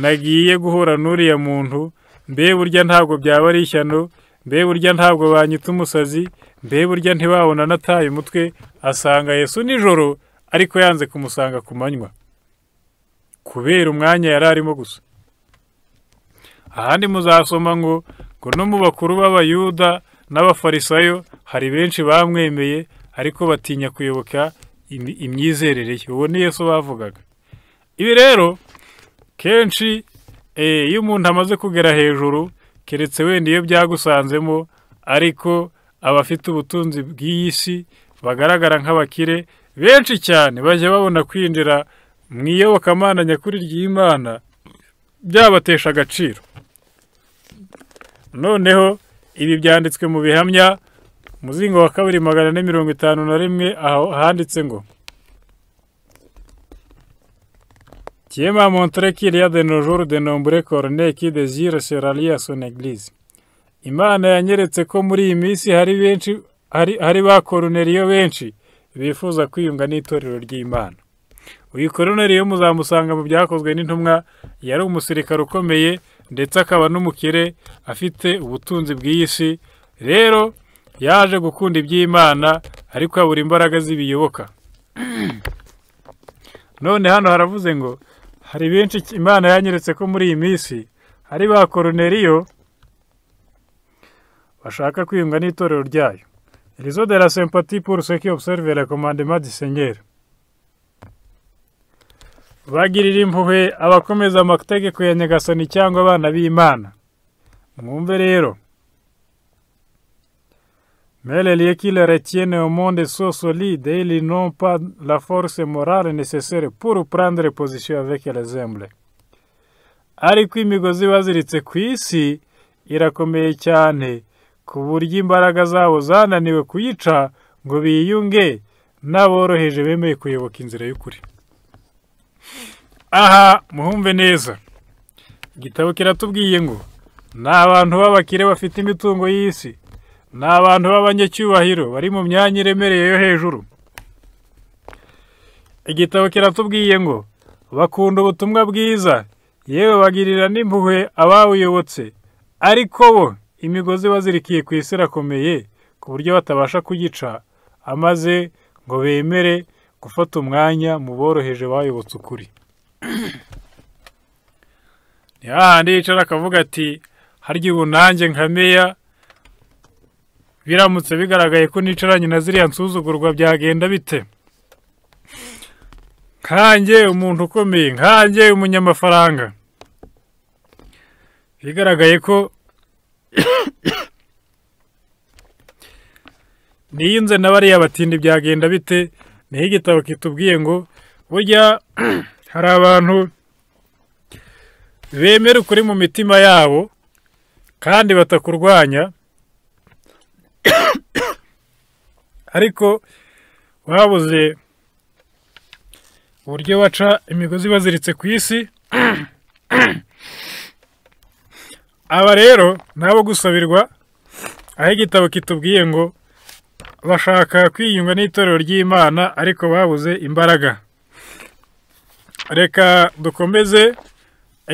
nagiye guhura n'uriya muntu mbe burya ntabwo byaba ari ishyano mbe burya ntabwo banyita umusazi mbe burya ntibabona anataye umutwe asanga Yesu nijoro ariko yanze kumusanga ku manywa kubera umwanya yari arimo gusa ahandi muzasoma ngo ngo no mu bakuru b'abayuda n'abafarisayo hari benshi bamwemeye ariko batinya kuyoboka imyizerere ye uwo ni Yesu bavugaga ibi rero kenshi Eh, iyo umuntu amaze kugera hejuru keretse wenda iyo byagusanzemo ariko abafite ubutunzi bw'iyi si bagaragara nk'abakire benshi cyane bajya babona kwinjira mu iyobokamana nyakuri ry'imana byabatesha agaciro noneho ibi byanditswe mu bihamya muzingo wa kabiri magana ane mirongo itanu na rimwe aho handitse ngo qui aime à qu'il y a de nos jours de nombreux cornets qui désirent se rallier à son église. Imana yanyeretse ko muri iyi minsi hari benshi hari ba koroneriyo benshi bifuza kwiyunga n'itorero ry'imana uyu koroneriyo muzamusanga mu byakozwe n'intumwa yari umusirikare ukomeye ndetse akaba n'umukire afite ubutunzi bw'iyi rero yaje gukunda iby'imana ariko abura imbaraga z'ibiyoboka none hano haravuze ngo hari benshi imana yanyeretse ko muri iyi minsi hari ba koroneriyo bashaka kwiyunga n'itorero ryayo rezo de la sempati pour ce qui observe la bagirira impuhwe abakomeza amategeko ya nyagasani cyangwa abana b'imana mwumve rero Mais les lieux qui les retiennent au monde sont solides et ils n'ont pas la force morale nécessaire pour prendre position avec les humbles. ariko imigozi baziritse ku isi irakomeye cyane ku buryo imbaraga zabo zananiwe kuyica ngo biyunge n'aboroheje bemeye kuyoboka inzira y'ukuri aha muhumve neza igitabo kiratubwiye ngo ni abantu b'abakire bafite imitungo y'isi ni abantu b'abanyacyubahiro bari mu myanya iremereye yo hejuru igitabo kiratubwiye ngo bakunda ubutumwa bwiza yewe bagirira n'impuhwe abawuyobotse ariko bo imigozi bazirikiye ku isi irakomeye ku buryo batabasha kuyica amaze ngo bemere gufata umwanya mu boroheje bayobotse ukuri ni hahandi yicara akavuga ati harya ubu nanjye nkameya biramutse bigaragaye ko nicaranye na ziriya nsuzugurwa byagenda bite nkange umuntu ukomeye nkange umunyamafaranga bigaragaye ko niyinze na bariya batindi byagenda bite niho igitabo kitubwiye ngo burya hari abantu bemera ukuri mu mitima yabo kandi batakurwanya ariko babuze uburyo baca imigozi baziritse ku isi aba rero nabo gusabirwa aho igitabo kitubwiye ngo bashaka kwiyunga n'itorero ry'imana ariko babuze imbaraga reka dukomeze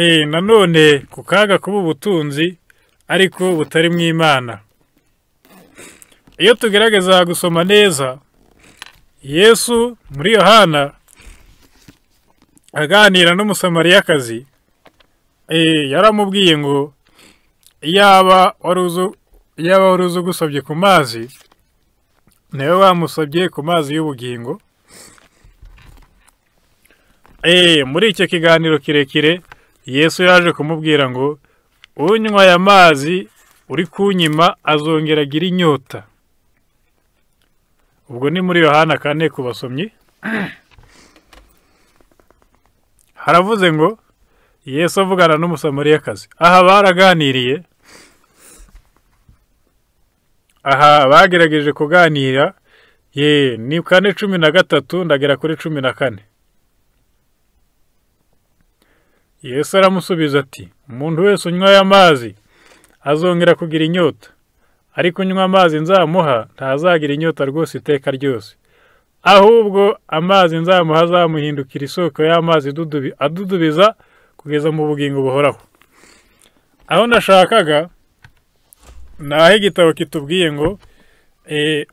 eh, nanone ku kaga kuba ubutunzi ariko butari mu imana iyo tugerageza gusoma neza yesu muri yohana aganira n'umusamariyakazi eh, yaramubwiye ngo yaba iyaba yaba uzi gusabye ku mazi nawe bamusabye ku mazi y'ubugingo eh, muri icyo kiganiro kirekire yesu yaje kumubwira ngo unywa aya mazi uri kunyima azongera agira inyota ubwo ni muri yohana kane ku basomyi haravuze ngo yesu avugana akazi aha baraganiriye aha bagerageje kuganira ye ni kane cumi na gatatu ndagera kuri cumi na kane yesu aramusubiza ati umuntu wese unywaye amazi azongera kugira inyota ariko unywa amazi nzamuha ntazagira inyota rwose iteka ryose ahubwo amazi nzamuha azamuhindukira isoko y'amazi adudubiza kugeza mu bugingo buhoraho aho nashakaga ni aho igitabo kitubwiye ngo eh,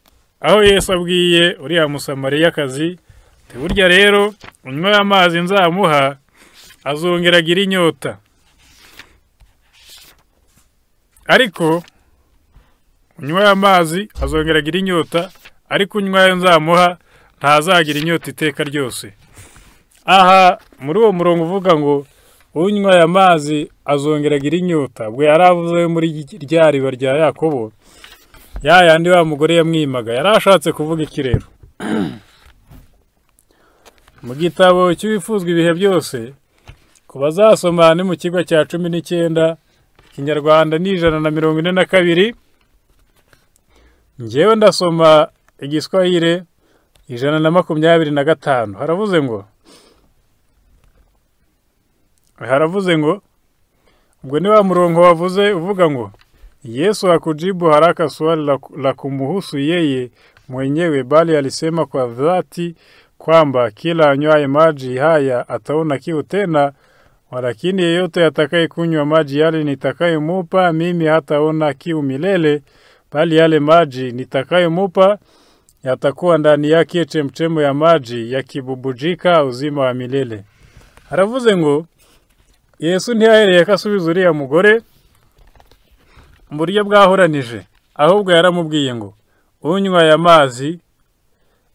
aho Yesu abwiye uriya musamariyakazi burya rero unywa amazi nzamuha azongera agira inyota ariko unyweye amazi azongera agira inyota ariko ayo nzamuha ntazagira inyota iteka ryose aha muri uwo murongo uvuga ngo unyweye amazi azongera agira inyota bwe yari avuze muri rya riba rya yakobo ya yandi wa mugore yamwimaga yari ashatse kuvuga iki rero mu gitabo cy'ibifuzwa ibihe byose ku bazasoma ni mu kigo cya cumi n'icyenda ikinyarwanda ni ijana na mirongo ine na kabiri njyewe ndasoma igiswahire ijana na makumyabiri na gatanu haravuze ngo haravuze ngo ubwo ni wa murongo wavuze uvuga ngo yesu hakujibu haraka swali la kumuhusu yeye mwenyewe bali alisema kwa dhati kwamba kila anywaye maji haya ataona kiu tena walakini yeyote atakaye kunywa maji yale nitakayemupa mimi hataona kiu milele bali yale maji nitakayomupa yatakuwa ndani yake chemchemo ya maji yakibubujika uzima wa milele haravuze ngo yesu ntiyahereye akasubiza uriya mugore mu buryo bwahoranije ahubwo yaramubwiye ngo unywa aya mazi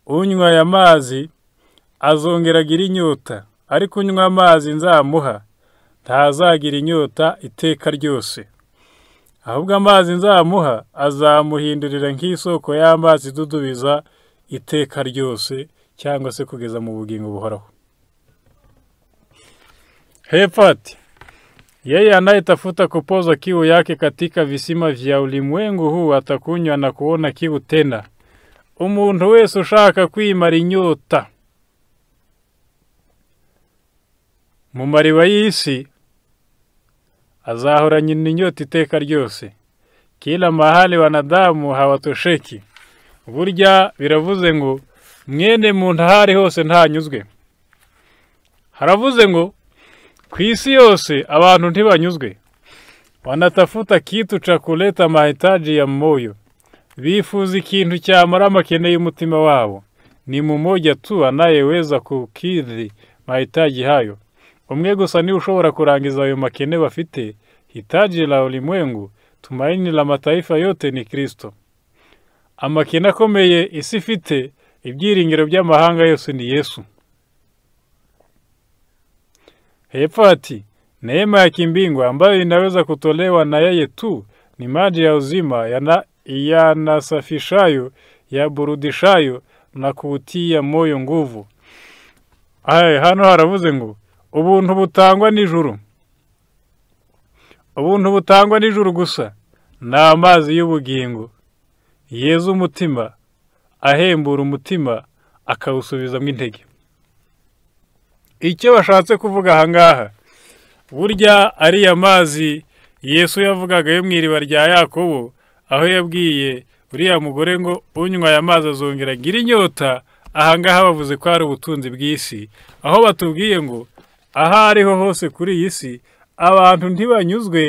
unywa aya mazi azongera agira inyota ariko unywa amazi nzamuha ntazagira inyota iteka ryose ahubwo amazi nzamuha azamuhindurira nk'isoko y'amazi idudubiza iteka ryose cyangwa se kugeza mu bugingo buhoraho hepfo ati yeye anayetafuta kupoza kiu yake katika visima vya ulimwengu huu atakunywa na kubona kiu tena umuntu wese ushaka kwimara inyota mu mariba y'isi azahoranye inyota iteka ryose kila mahali wanadamu hawatosheki burya biravuze ngo mwene muntu aho hose ntanyuzwe haravuze ngo ku isi yose abantu ntibanyuzwe wanatafuta kitu cha kuleta mahitaji ya moyo bifuza ikintu cyamara amakeneye y'umutima wabo ni mu moja tu anayeweza kukidhi mahitaji hayo Umwe gusa niwe ushobora kurangiza ayo makene bafite. hitaje la ulimwengu, tumaini la mataifa yote ni Kristo. Amakene akomeye isi ifite, ibyiringiro by'amahanga yose ni Yesu. Hepfo ati neema ya kimbingwa ambayo inaweza kutolewa na yeye tu ni maji ya uzima yana, yanasafishayo yaburudishayo na kuutia moyo nguvu. Aya, hano haravuze ngo ubuntu butangwa n'ijuru ubuntu butangwa n'ijuru gusa ni amazi y'ubugingo yeza umutima ahembura umutima akawusubizamo intege icyo bashatse kuvuga ahangaha burya ariya mazi yesu yavugaga yo mu iriba rya yakobo aho yabwiye uriya mugore ngo unywa aya mazi azongera agira inyota aha ngaha bavuze ko hari ubutunzi bw'isi aho batubwiye ngo aho ariho hose kuri iyi si abantu ntibanyuzwe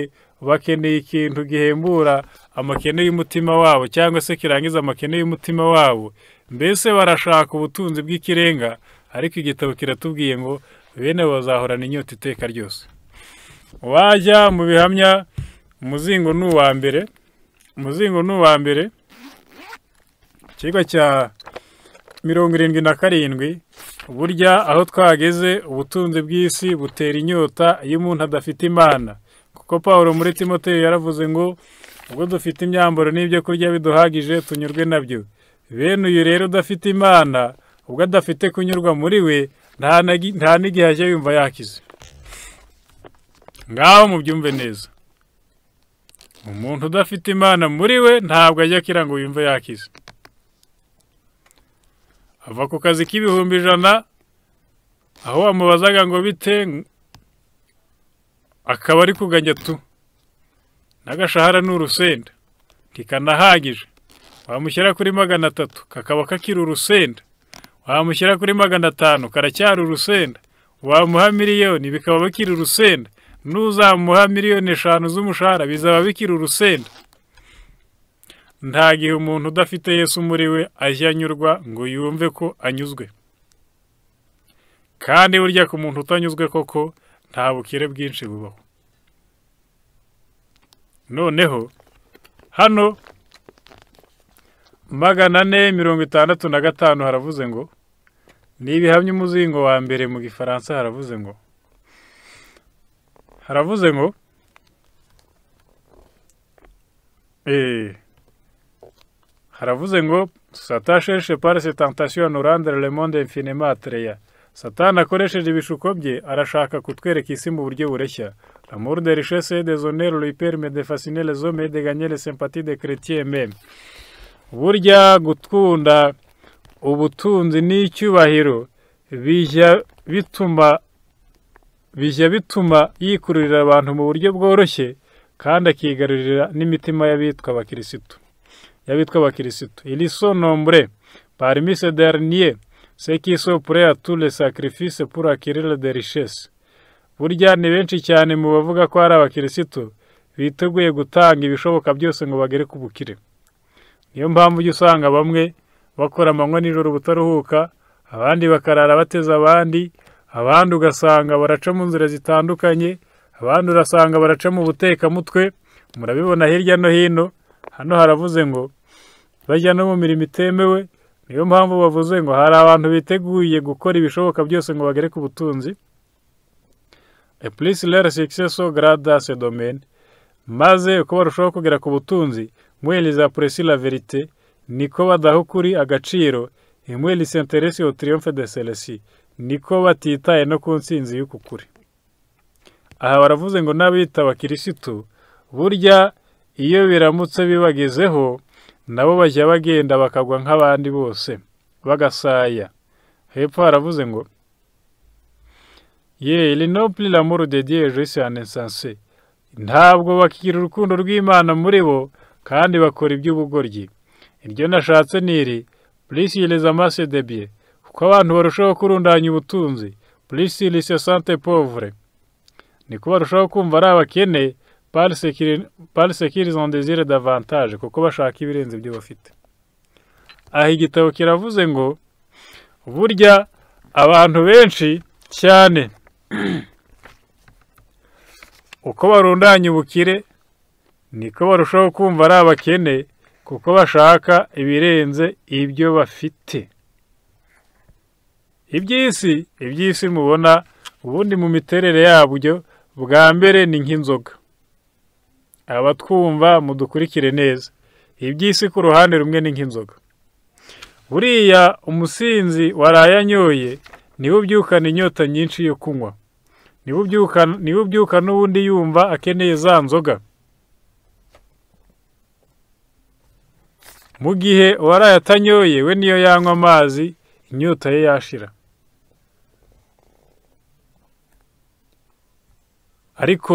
bakeneye ikintu gihembura amakene y'umutima wabo cyangwa se kirangiza amakene y'umutima wabo mbese barashaka ubutunzi bw'ikirenga ariko igitabo kiratubwiye ngo bene bazahorana inyota iteka ryose wajya mu bihamya umuzingo ni uwa mbere umuzingo ni uwa mbere ikigo cya mirongo irindwi na karindwi burya aho twageze ubutunzi bw'isi butera inyota iyo umuntu adafite imana kuko paul muri timoteo yaravuze ngo ubwo dufite imyambaro n'ibyo kurya biduhagije tunyurwe nabyo bene uyu rero udafite imana ubwo adafite kunyurwa muri we nta n'igihe ajya yumva yakize ngaho mubyumve neza umuntu udafite imana muri we ntabwo ajya akira ngo yumve yakize ava ku kazi k'ibihumbi ijana aho wamubazaga ngo bite akaba ari kuganya tu n'agashahara ni urusenda ntikanahagije wamushyira kuri magana atatu kakaba kakiri urusenda wamushyira kuri magana atanu karacyari urusenda wamuha miliyoni bikaba bikiri urusenda n'uzamuha miliyoni eshanu z'umushahara bizaba bikiri urusenda nta gihe umuntu udafite Yesu muri we ajya anyurwa ngo yumve ko anyuzwe kandi burya ku muntu utanyuzwe koko nta bukire bwinshi bubaho noneho hano magana ane mirongo itandatu na gatanu haravuze ngo ni ibihamya umuzingo wa mbere mu gifaransa haravuze ngo haravuze ngo eee eh, haravuze ngo satasheshe pari setantasiyo nurande remonde infinema atreya satana akoresheje ibishuko bye arashaka kutwereka isi mu buryo bureshya amour de richesse de zonere ruyiperime de fasine rezome de ganyere sempati e de keretiye meme burya gukunda ubutunzi n'icyubahiro bijya bituma bijya bituma yikururira abantu mu buryo bworoshye kandi akigarurira n'imitima y'abitwa abakirisitu y'abitwa abakirisitu iri sonombre nombre dernier ce qui s'oppure à tous les sacrifices pour burya ni benshi cyane mu bavuga ko ari abakirisitu biteguye gutanga ibishoboka byose ngo bagere ku bukire niyo mpamvu ujya usanga bamwe bakora amanywa nijoro butaruhuka abandi bakarara bateze abandi abandi ugasanga baraca mu nzira zitandukanye abandi urasanga baraca mu butekamutwe murabibona hirya no hino hano haravuze ngo bajya no mu mirimo itemewe niyo mpamvu bavuze ngo hari abantu biteguye gukora ibishoboka byose ngo bagere ku butunzi epulisi rero sekiseso garadase domene maze uko barushaho kugera ku butunzi za puresi la verite niko badaha ukuri agaciro imweri senteresi o tiriyomfe de seresi niko batitaye no ku nsinzi y'uku kuri aha baravuze ngo n'abita abakirisitu burya iyo biramutse bibagezeho nabo bajya bagenda bakagwa nk'abandi bose bagasaya hepfo haravuze ngo ye rinopuri ramuru dediye jisiyane sanse ntabwo bakira urukundo rw'imana muri bo kandi bakora iby'ubugoryi iryo nashatse ni iri purisiriza amase debiye kuko abantu barushaho kurundanya ubutunzi purisiriza sante povure niko barushaho kumva ari abakene parisekirizi on dezire davantage kuko bashaka ibirenze ibyo bafite aha igitabo kiravuze ngo burya abantu benshi cyane uko barundanya ubukire niko barushaho kumva ari abakene kuko bashaka ibirenze ibyo bafite iby'isi iby'isi mubona ubundi mu miterere yabyo bwa mbere ni nk'inzoga abatwumva mudukurikire neza iby'isi ku ruhande rumwe ni nk'inzoga buriya umusinzi waraye anyoye niwe ubyukana inyota nyinshi yo kunywa niwe ubyuka n'ubundi yumva akeneye za nzoga mu gihe uwaraye atanyoye we niyo yanywa amazi inyota ye yashira ariko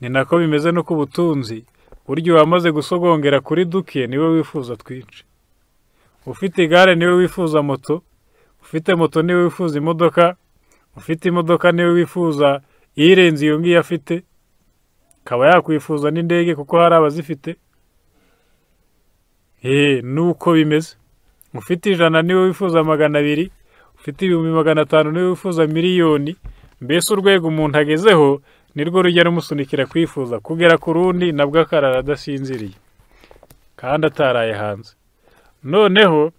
ni nako bimeze no ku butunzi burya uwamaze gusogongera kuri duke niwe wifuza twinshi ufite igare niwe wifuza moto ufite moto niwe wifuza imodoka ufite imodoka niwe wifuza iyirenze iyo ngiyo afite akaba yakwifuza n'indege kuko hari abazifite eee nuko bimeze ufite ijana niwe wifuza magana abiri ufite ibihumbi magana atanu niwe wifuza miliyoni mbese urwego umuntu agezeho nirwo rujya rumusunikira kwifuza kugera ku rundi nabwo akarara adasinziriye kandi ataraye hanze noneho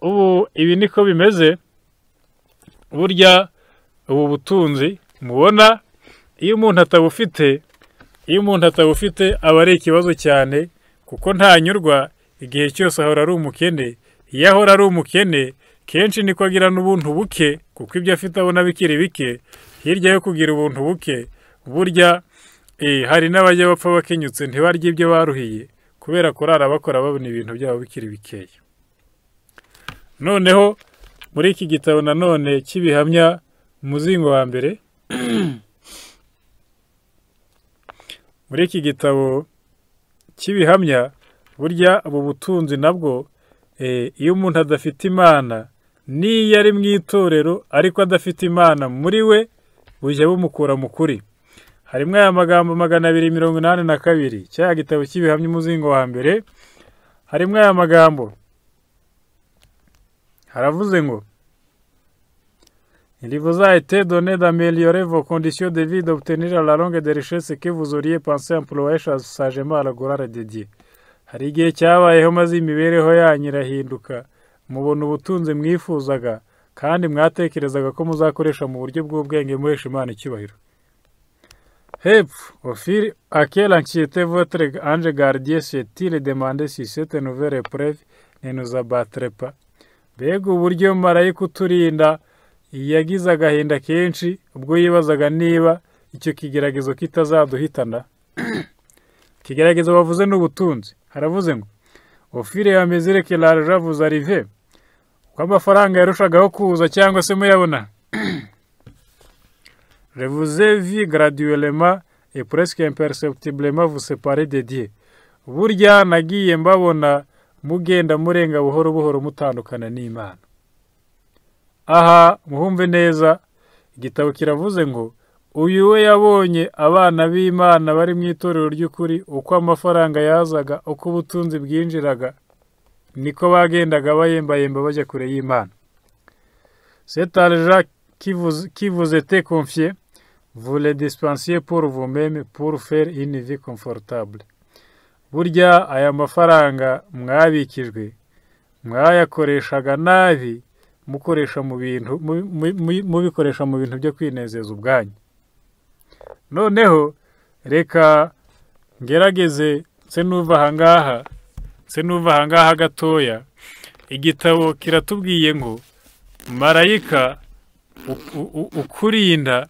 ubu ibi niko bimeze burya ubu butunzi mubona iyo umuntu atabufite iyo umuntu atabufite aba ari ikibazo cyane kuko ntanyurwa igihe cyose ahora ari umukene iyo ahora ari umukene kenshi niko agira n'ubuntu buke kuko ibyo afite abona bikiri bike hirya yo kugira ubuntu buke burya eh, hari n'abajya bapfa bakenyutse ntibarye ibyo baruhiye kubera kurara bakora babona ibintu byabo bikiri bikeya noneho muri iki gitabo nanone cy'ibihamya umuzingo wa mbere muri iki gitabo cy'ibihamya burya ubu butunzi nabwo eh, iyo umuntu adafite imana niyo ari mu itorero ariko adafite imana muri we bujya bumukura mu kuri harimo aya magambo magana abiri mirongo inani na kabiri cya gitabo cy'ibihamya umuzingo wa mbere harimo aya magambo haravuze ngo Livoza été donné d'améliorer vos conditions de vie, de richesse que vous auriez pensé employer sagement Hari igihe cyabayeho maze imibereho yanyu irahinduka, mubona ubutunzi mwifuzaga, kandi mwatekerezaga ko muzakoresha mu buryo bw'ubwenge muhesha Imana icyubahiro. Hepfo, au fil à quelle anxiété votre ange gardien s'est-il demandé si cette mbega uburyo marayika uturinda yagize agahinda kenshi ubwo yibazaga niba icyo kigeragezo kitazaduhitana ikigeragezo bavuze n'ubutunzi haravuze ngo ofire ya mezire keraje arive ko amafaranga yarushagaho kuza cyangwa se muyabona Je vous ai graduellement et presque imperceptiblement vous séparer de Dieu. Burya nagiye mbabona mugenda murenga buhoro buhoro mutandukana n'Imana. Aha muhumve neza igitabo kiravuze ngo uyu we yabonye abana b'Imana bari mu itorero ry'ukuri uko amafaranga yazaga uko ubutunzi bwinjiraga niko bagendaga bayembayemba bajya kure y'Imana. C'est Jacques kivuze te qui vous vous les dispensiez pour vous-même pour faire une vie confortable burya aya mafaranga mwabikijwe mwayakoreshaga nabi mukoresha mu bintu mubikoresha mu bintu byo kwinezeza ubwanyu noneho reka ngerageze se n'uva ahangaha se n'uva ahangaha gatoya igitabo kiratubwiye ngo marayika ukurinda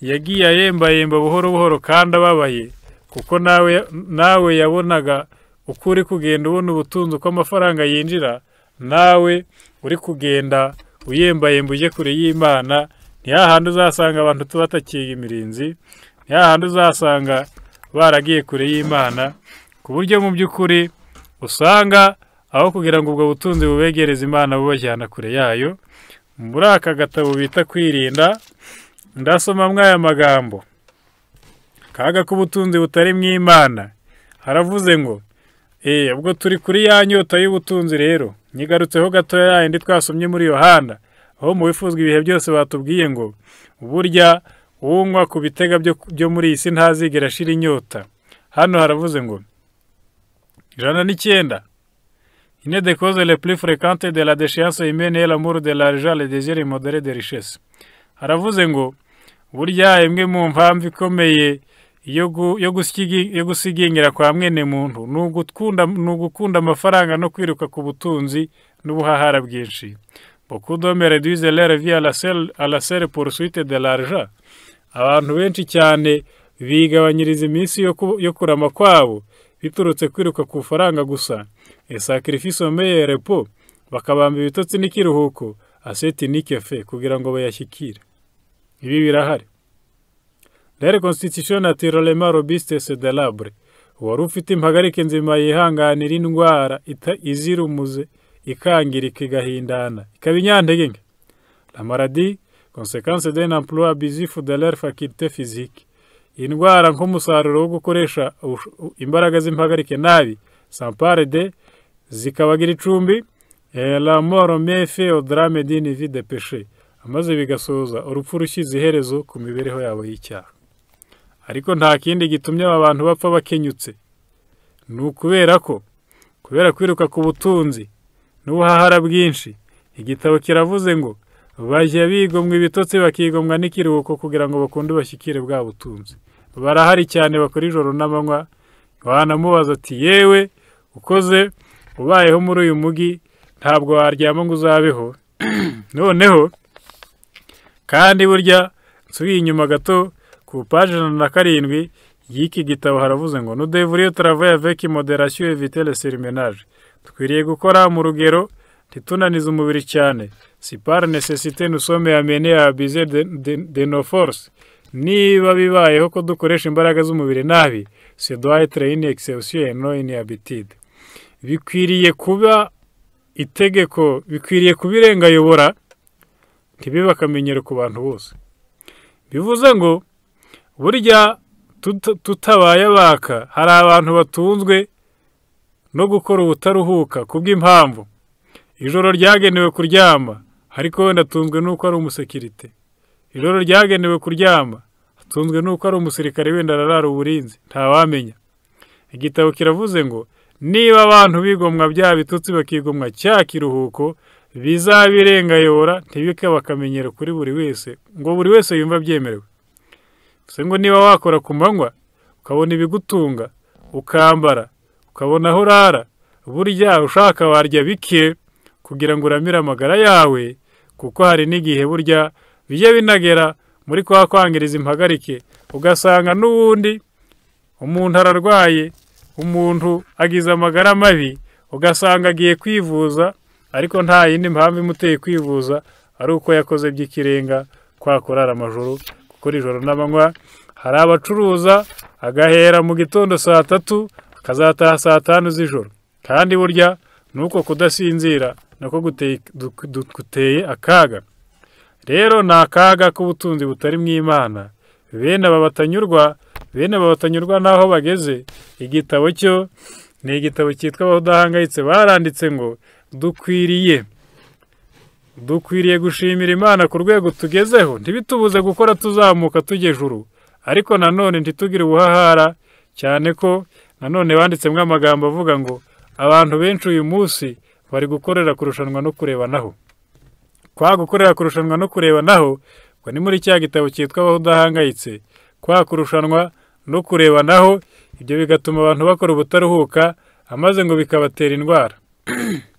yagiye arembayemba buhoro buhoro kandi ababaye kuko nawe nawe yabonaga uko uri kugenda ubona ubutunzi uko amafaranga yinjira nawe uri kugenda uyembayemba ujye kure y'imana ni uzasanga abantu tuba batakiye imirinzi ni uzasanga baragiye kure y'imana ku buryo mu by'ukuri usanga aho kugira ngo ubwo butunzi bubegereze imana bubajyana kure yayo muri aka gatabo bita kwirinda ndasoma aya magambo kaga k'ubutunzi butari mu imana haravuze ngo eee eh, ubwo turi kuri ya nyota y'ubutunzi rero nyigarutseho gatoya yayindi twasomye muri yohana aho mu bifuzwa ibihe byose batubwiye ngo burya uwunywa ku bitega byo muri iyi si ntazigera ashira inyota hano haravuze ngo ijana n'icyenda ine de le plus fréquente de la déchéance humaine est l'amour de l'argent le désir immodéré de richesse haravuze ngo burya imwe mu mpamvu ikomeye yo gusigingira kwa mwene muntu ni ugukunda amafaranga no kwiruka ku butunzi n'ubuhahara bwinshi bukudome reduze revi alasere porusuite de larja abantu benshi cyane bigabanyiriza iminsi yo kurama kwabo biturutse kwiruka ku faranga gusa esakirifiso meyere po bakabamba ibitotsi n'ikiruhuko aseti n'ikefe kugira ngo bayashyikire ibi birahari rero constitution na tirolema robisitese de labre wari ufite impagarike nzima yihanganira indwara izirumuze ikangirika igahindana ikaba inyantege nke la maradi konsekanse de n'amploi abizifu de leur faculté physique indwara nk'umusaruro wo gukoresha imbaraga z'impagarike nabi sampare de zikabagira icumbi la moro mefe odrame dini vide peshe maze bigasoza urupfu rushyize iherezo ku mibereho yabo y'icyaha ariko nta kindi gitumye aba bantu bapfa bakenyutse ni ukubera ko kubera kwiruka ku butunzi n'ubuhahara bwinshi igitabo kiravuze ngo bajya bigomwa ibitotsi bakigomwa n'ikiruhuko kugira ngo bakunde bashyikire bwa butunzi barahari cyane bakora ijoro n'amanywa wanamubaza ati yewe ukoze ubayeho muri uyu mujyi ntabwo waryama ngo uzabeho noneho kandi burya nsubiye inyuma gato ku paji ijana na karindwi y'iki gitabo haravuze ngo nudevuriye travaye avec moderation et vitesse sur gukora mu rugero ntitunanize umubiri cyane si par nécessité nous sommes amenés à niba bibayeho ko dukoresha imbaraga z'umubiri nabi se doit être une exception no bikwiriye kuba itegeko bikwiriye kubirengayobora, ntibibe akamenyero ku bantu bose bivuze ngo burya tutabaye abaka hari abantu batunzwe no gukora ubutaruhuka kubw'impamvu ijoro ryagenewe kuryama ariko wenda atunzwe n'uko ari umusekirite ijoro ryagenewe kuryama atunzwe n'uko ari umusirikare wenda arara uburinzi ntawamenya igitabo kiravuze ngo niba abantu bigomwa bya bitutsi bakigomwa cya kiruhuko bizabirengayora ntibike akamenyero kuri buri wese ngo buri wese yumva byemerewe se ngo niba wakora ku manywa ukabona ibigutunga ukambara ukabona aho urara burya ushaka warya bike kugira ngo uramire amagara yawe kuko hari n'igihe burya bijya binagera muri kwa kwangiriza impagarike ugasanga n'ubundi umuntu ararwaye umuntu agize amagara mabi ugasanga agiye kwivuza ariko nta yindi mpamvu imuteye kwivuza ari uko yakoze by'ikirenga kwakorara kurara amajoro gukora ijoro n'amanywa hari abacuruza agahera mu gitondo saa tatu akazataha saa tanu z'ijoro kandi burya ni uko kudasinzira nako guteye akaga rero ni akaga k'ubutunzi butari mu imana bene aba batanyurwa bene aba batanyurwa n'aho bageze igitabo cyo ni igitabo cyitwa abadahangayitse baranditse ngo dukwiriye dukwiriye gushimira imana ku rwego tugezeho ntibitubuze gukora tuzamuka tugejuru ariko nanone ntitugire ubuhahara cyane ko nanone banditsemo amagambo avuga ngo abantu benshi uyu munsi bari gukorera kurushanwa no kurebanaho kwa gukorera kurushanwa no kurebanaho ngo ni muri cya gitabo cyitwa aho udahangayitse kwa kurushanwa no kurebanaho ibyo bigatuma abantu bakora ubutaruhuka amaze ngo bikabatera indwara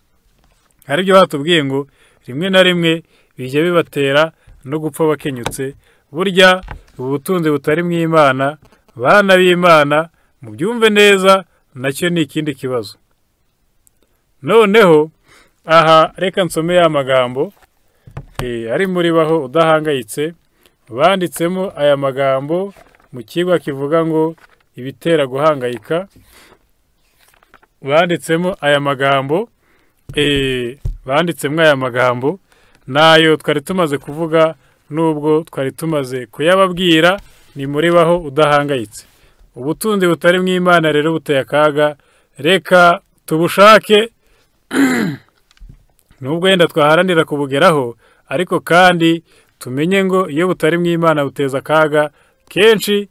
hari ibyo batubwiye ngo rimwe na rimwe bijya bibatera no gupfa bakenyutse burya ubutunzi butunzi butari mu imana bana b'imana mubyumve neza nacyo ni ikindi kibazo noneho aha reka nsome ya magambo eh, ari muri baho udahangayitse banditsemo aya magambo mu kigo kivuga ngo ibitera guhangayika banditsemo aya magambo banditsemo aya magambo nayo twari tumaze kuvuga n'ubwo twari tumaze kuyababwira ni muribaho udahangayitse ubutunzi butari mu imana rero buteye akaga reka tubushake nubwo wenda twaharanira kubugeraho ariko kandi tumenye ngo iyo butari mu imana buteza akaga kenshi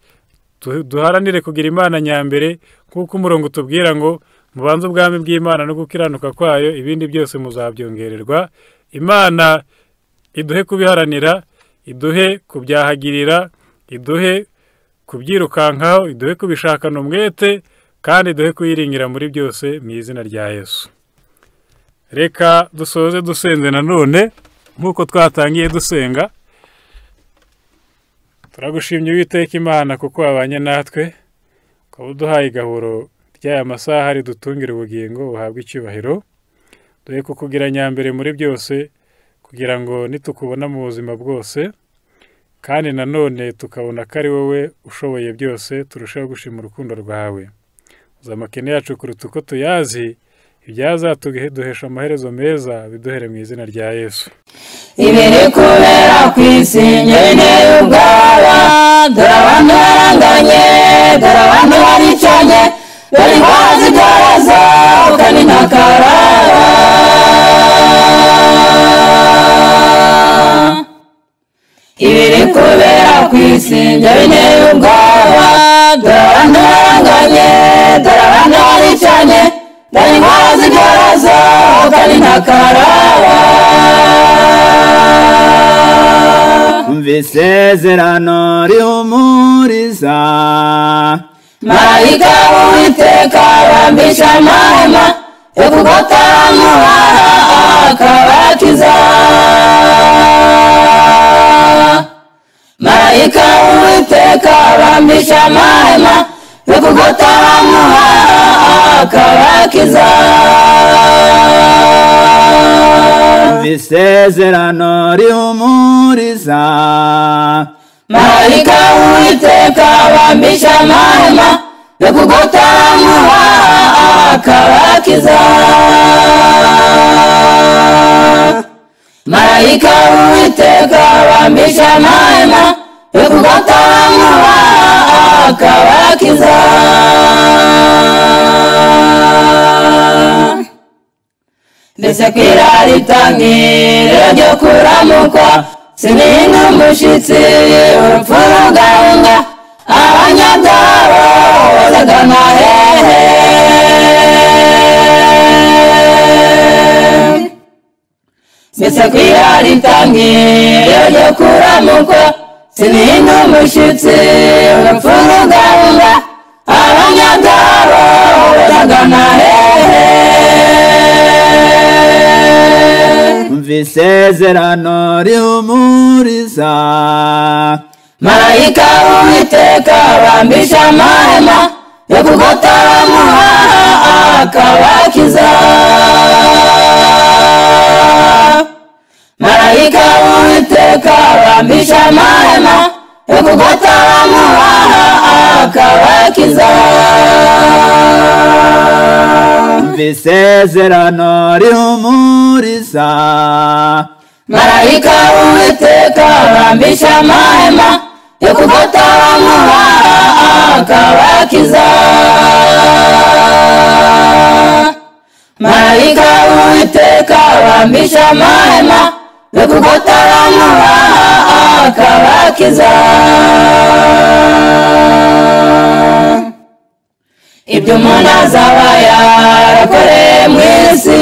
duharanire kugira imana nyambere kuko umurongo utubwira ngo mubanze ubwami bw'imana no gukiranuka kwayo ibindi byose muzabyongererwa imana iduhe kubiharanira iduhe kubyahagirira iduhe kubyirukankaho iduhe kubishakana umwete kandi duhe kuyiringira muri byose mu izina rya yesu reka dusoze dusenze nanone nk'uko twatangiye dusenga turagushimye uwiteka imana kuko wabanye natwe ukaba uduhaye igahoro ry'aya masaha ari dutungire ubugingo buhabwe icyubahiro duhe ko kugira nyambere muri byose kugira ngo nitukubona mu buzima bwose kandi nanone tukabona ko ari wowe ushoboye byose turushaho gushima urukundo rwawe amakene yacu kuruta uko tuyazi ibyazatugehe duhesha amaherezo meza biduhere mu izina rya yesu ibiri kubera ku isi nyine ubwaba dore abantu baranganye dore abantu baricyanye dore indwara zibyorezo kandi ibiri kubera ku isi njya binteye ubwoba dore abantu baranganye dore abantu baricanye dore indwara zibyorezo kandi umva isezerano rihumuriza marayika w'uwiteka arambisha amahema yo kugatanga akabakiza marayika w'uwiteka arambisha amahema yo kugatanga akabakiza bisezerano rihumuriza marayika uwiteka abambisha amahema yo kugotamuha akabakiza marayika uwiteka abambisha amahema yo kugotamuha akabakiza mbese kwiraritangi ryo ryo kuramukwa silinga mushitsi urupfunganga abanyabyago bazagana hehe mbese kwiraritangi yoyo kuramuka silinga mushitsi urupfunganga abanyabyago bazagana hehe mvisezera nori humuriza marayika w'uwiteka bambisha amahema yo kugotara muhaha akabakiza marayika w'uwiteka okugotamu akabakiza umva isezerano rihumuriza marayika w'uwiteka bambisha amahema yo kugotamu akabakiza marayika w'uwiteka bambisha amahema no kugotaranura akabakiza ibyo umuntu azaba yarakoreye mu isi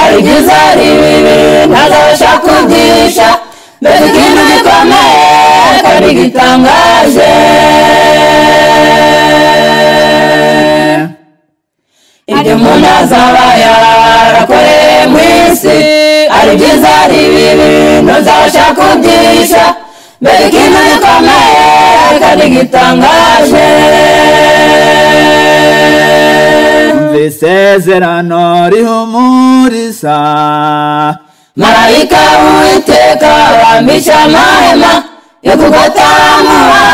ari byiza ari bibi ntazabasha kugisha mbese ikintu gikomeye kandi gitangaje ibyo umuntu azaba yarakoreye mwisi ari byiza ari bibi ntuzabasha kubyisha mbere ikintu gikomeye kandi gitangaje isezerano rihumuriza marayika witeka wambisha amahema yo kugatamuha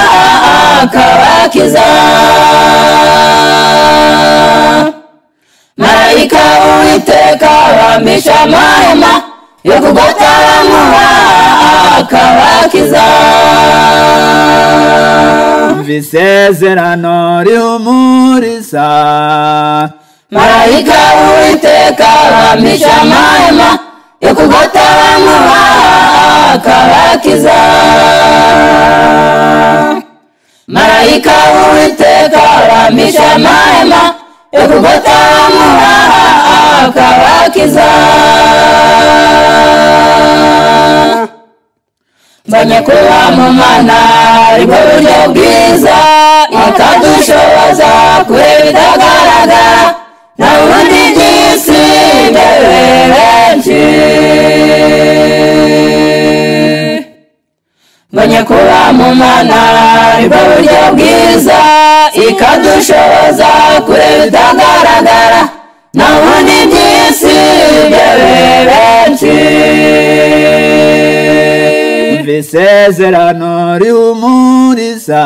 akabakiza marayika uwiteka abamisha amahema yo kugataramuha akabakiza umva isezerano rihumuriza marayika uwiteka abamisha amahema yo kugataramuha akabakiza marayika uwiteka abamisha amahema ekugota mura akabakiza mbanye kuba mu mana aribwo buryo bwiza akadushoboza kureba itagaragara nawundi nyisi ndebe benshi mbonye kuba mu mana nibwo buryo bwiza ikadushoboza kureba itagaragara na bundi by'isi benshi isezerano rihumuriza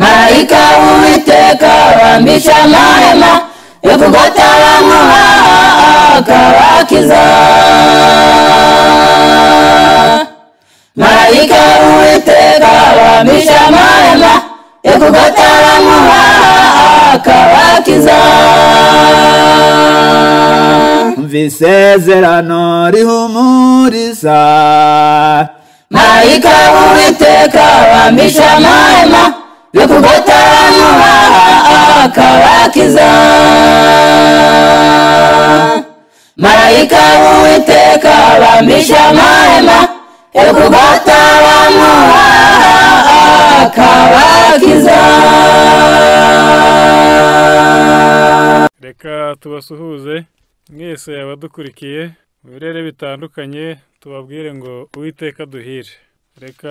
marayika w'uwiteka wambisha amahema yo kugotabamuha akabakiza marayika uwiteka abamisha amahema yo kugataramu akabakiza umva isezerano rihumuriza marayika uwiteka abamisha amahema yo kugataramu akabakiza marayika uwiteka abamisha amahema Eu vou botar lá no ar a Karakizan Reka tubasuhuze mwese abadukurikiye mu birere bitandukanye tubabwire ngo uwiteka duhire reka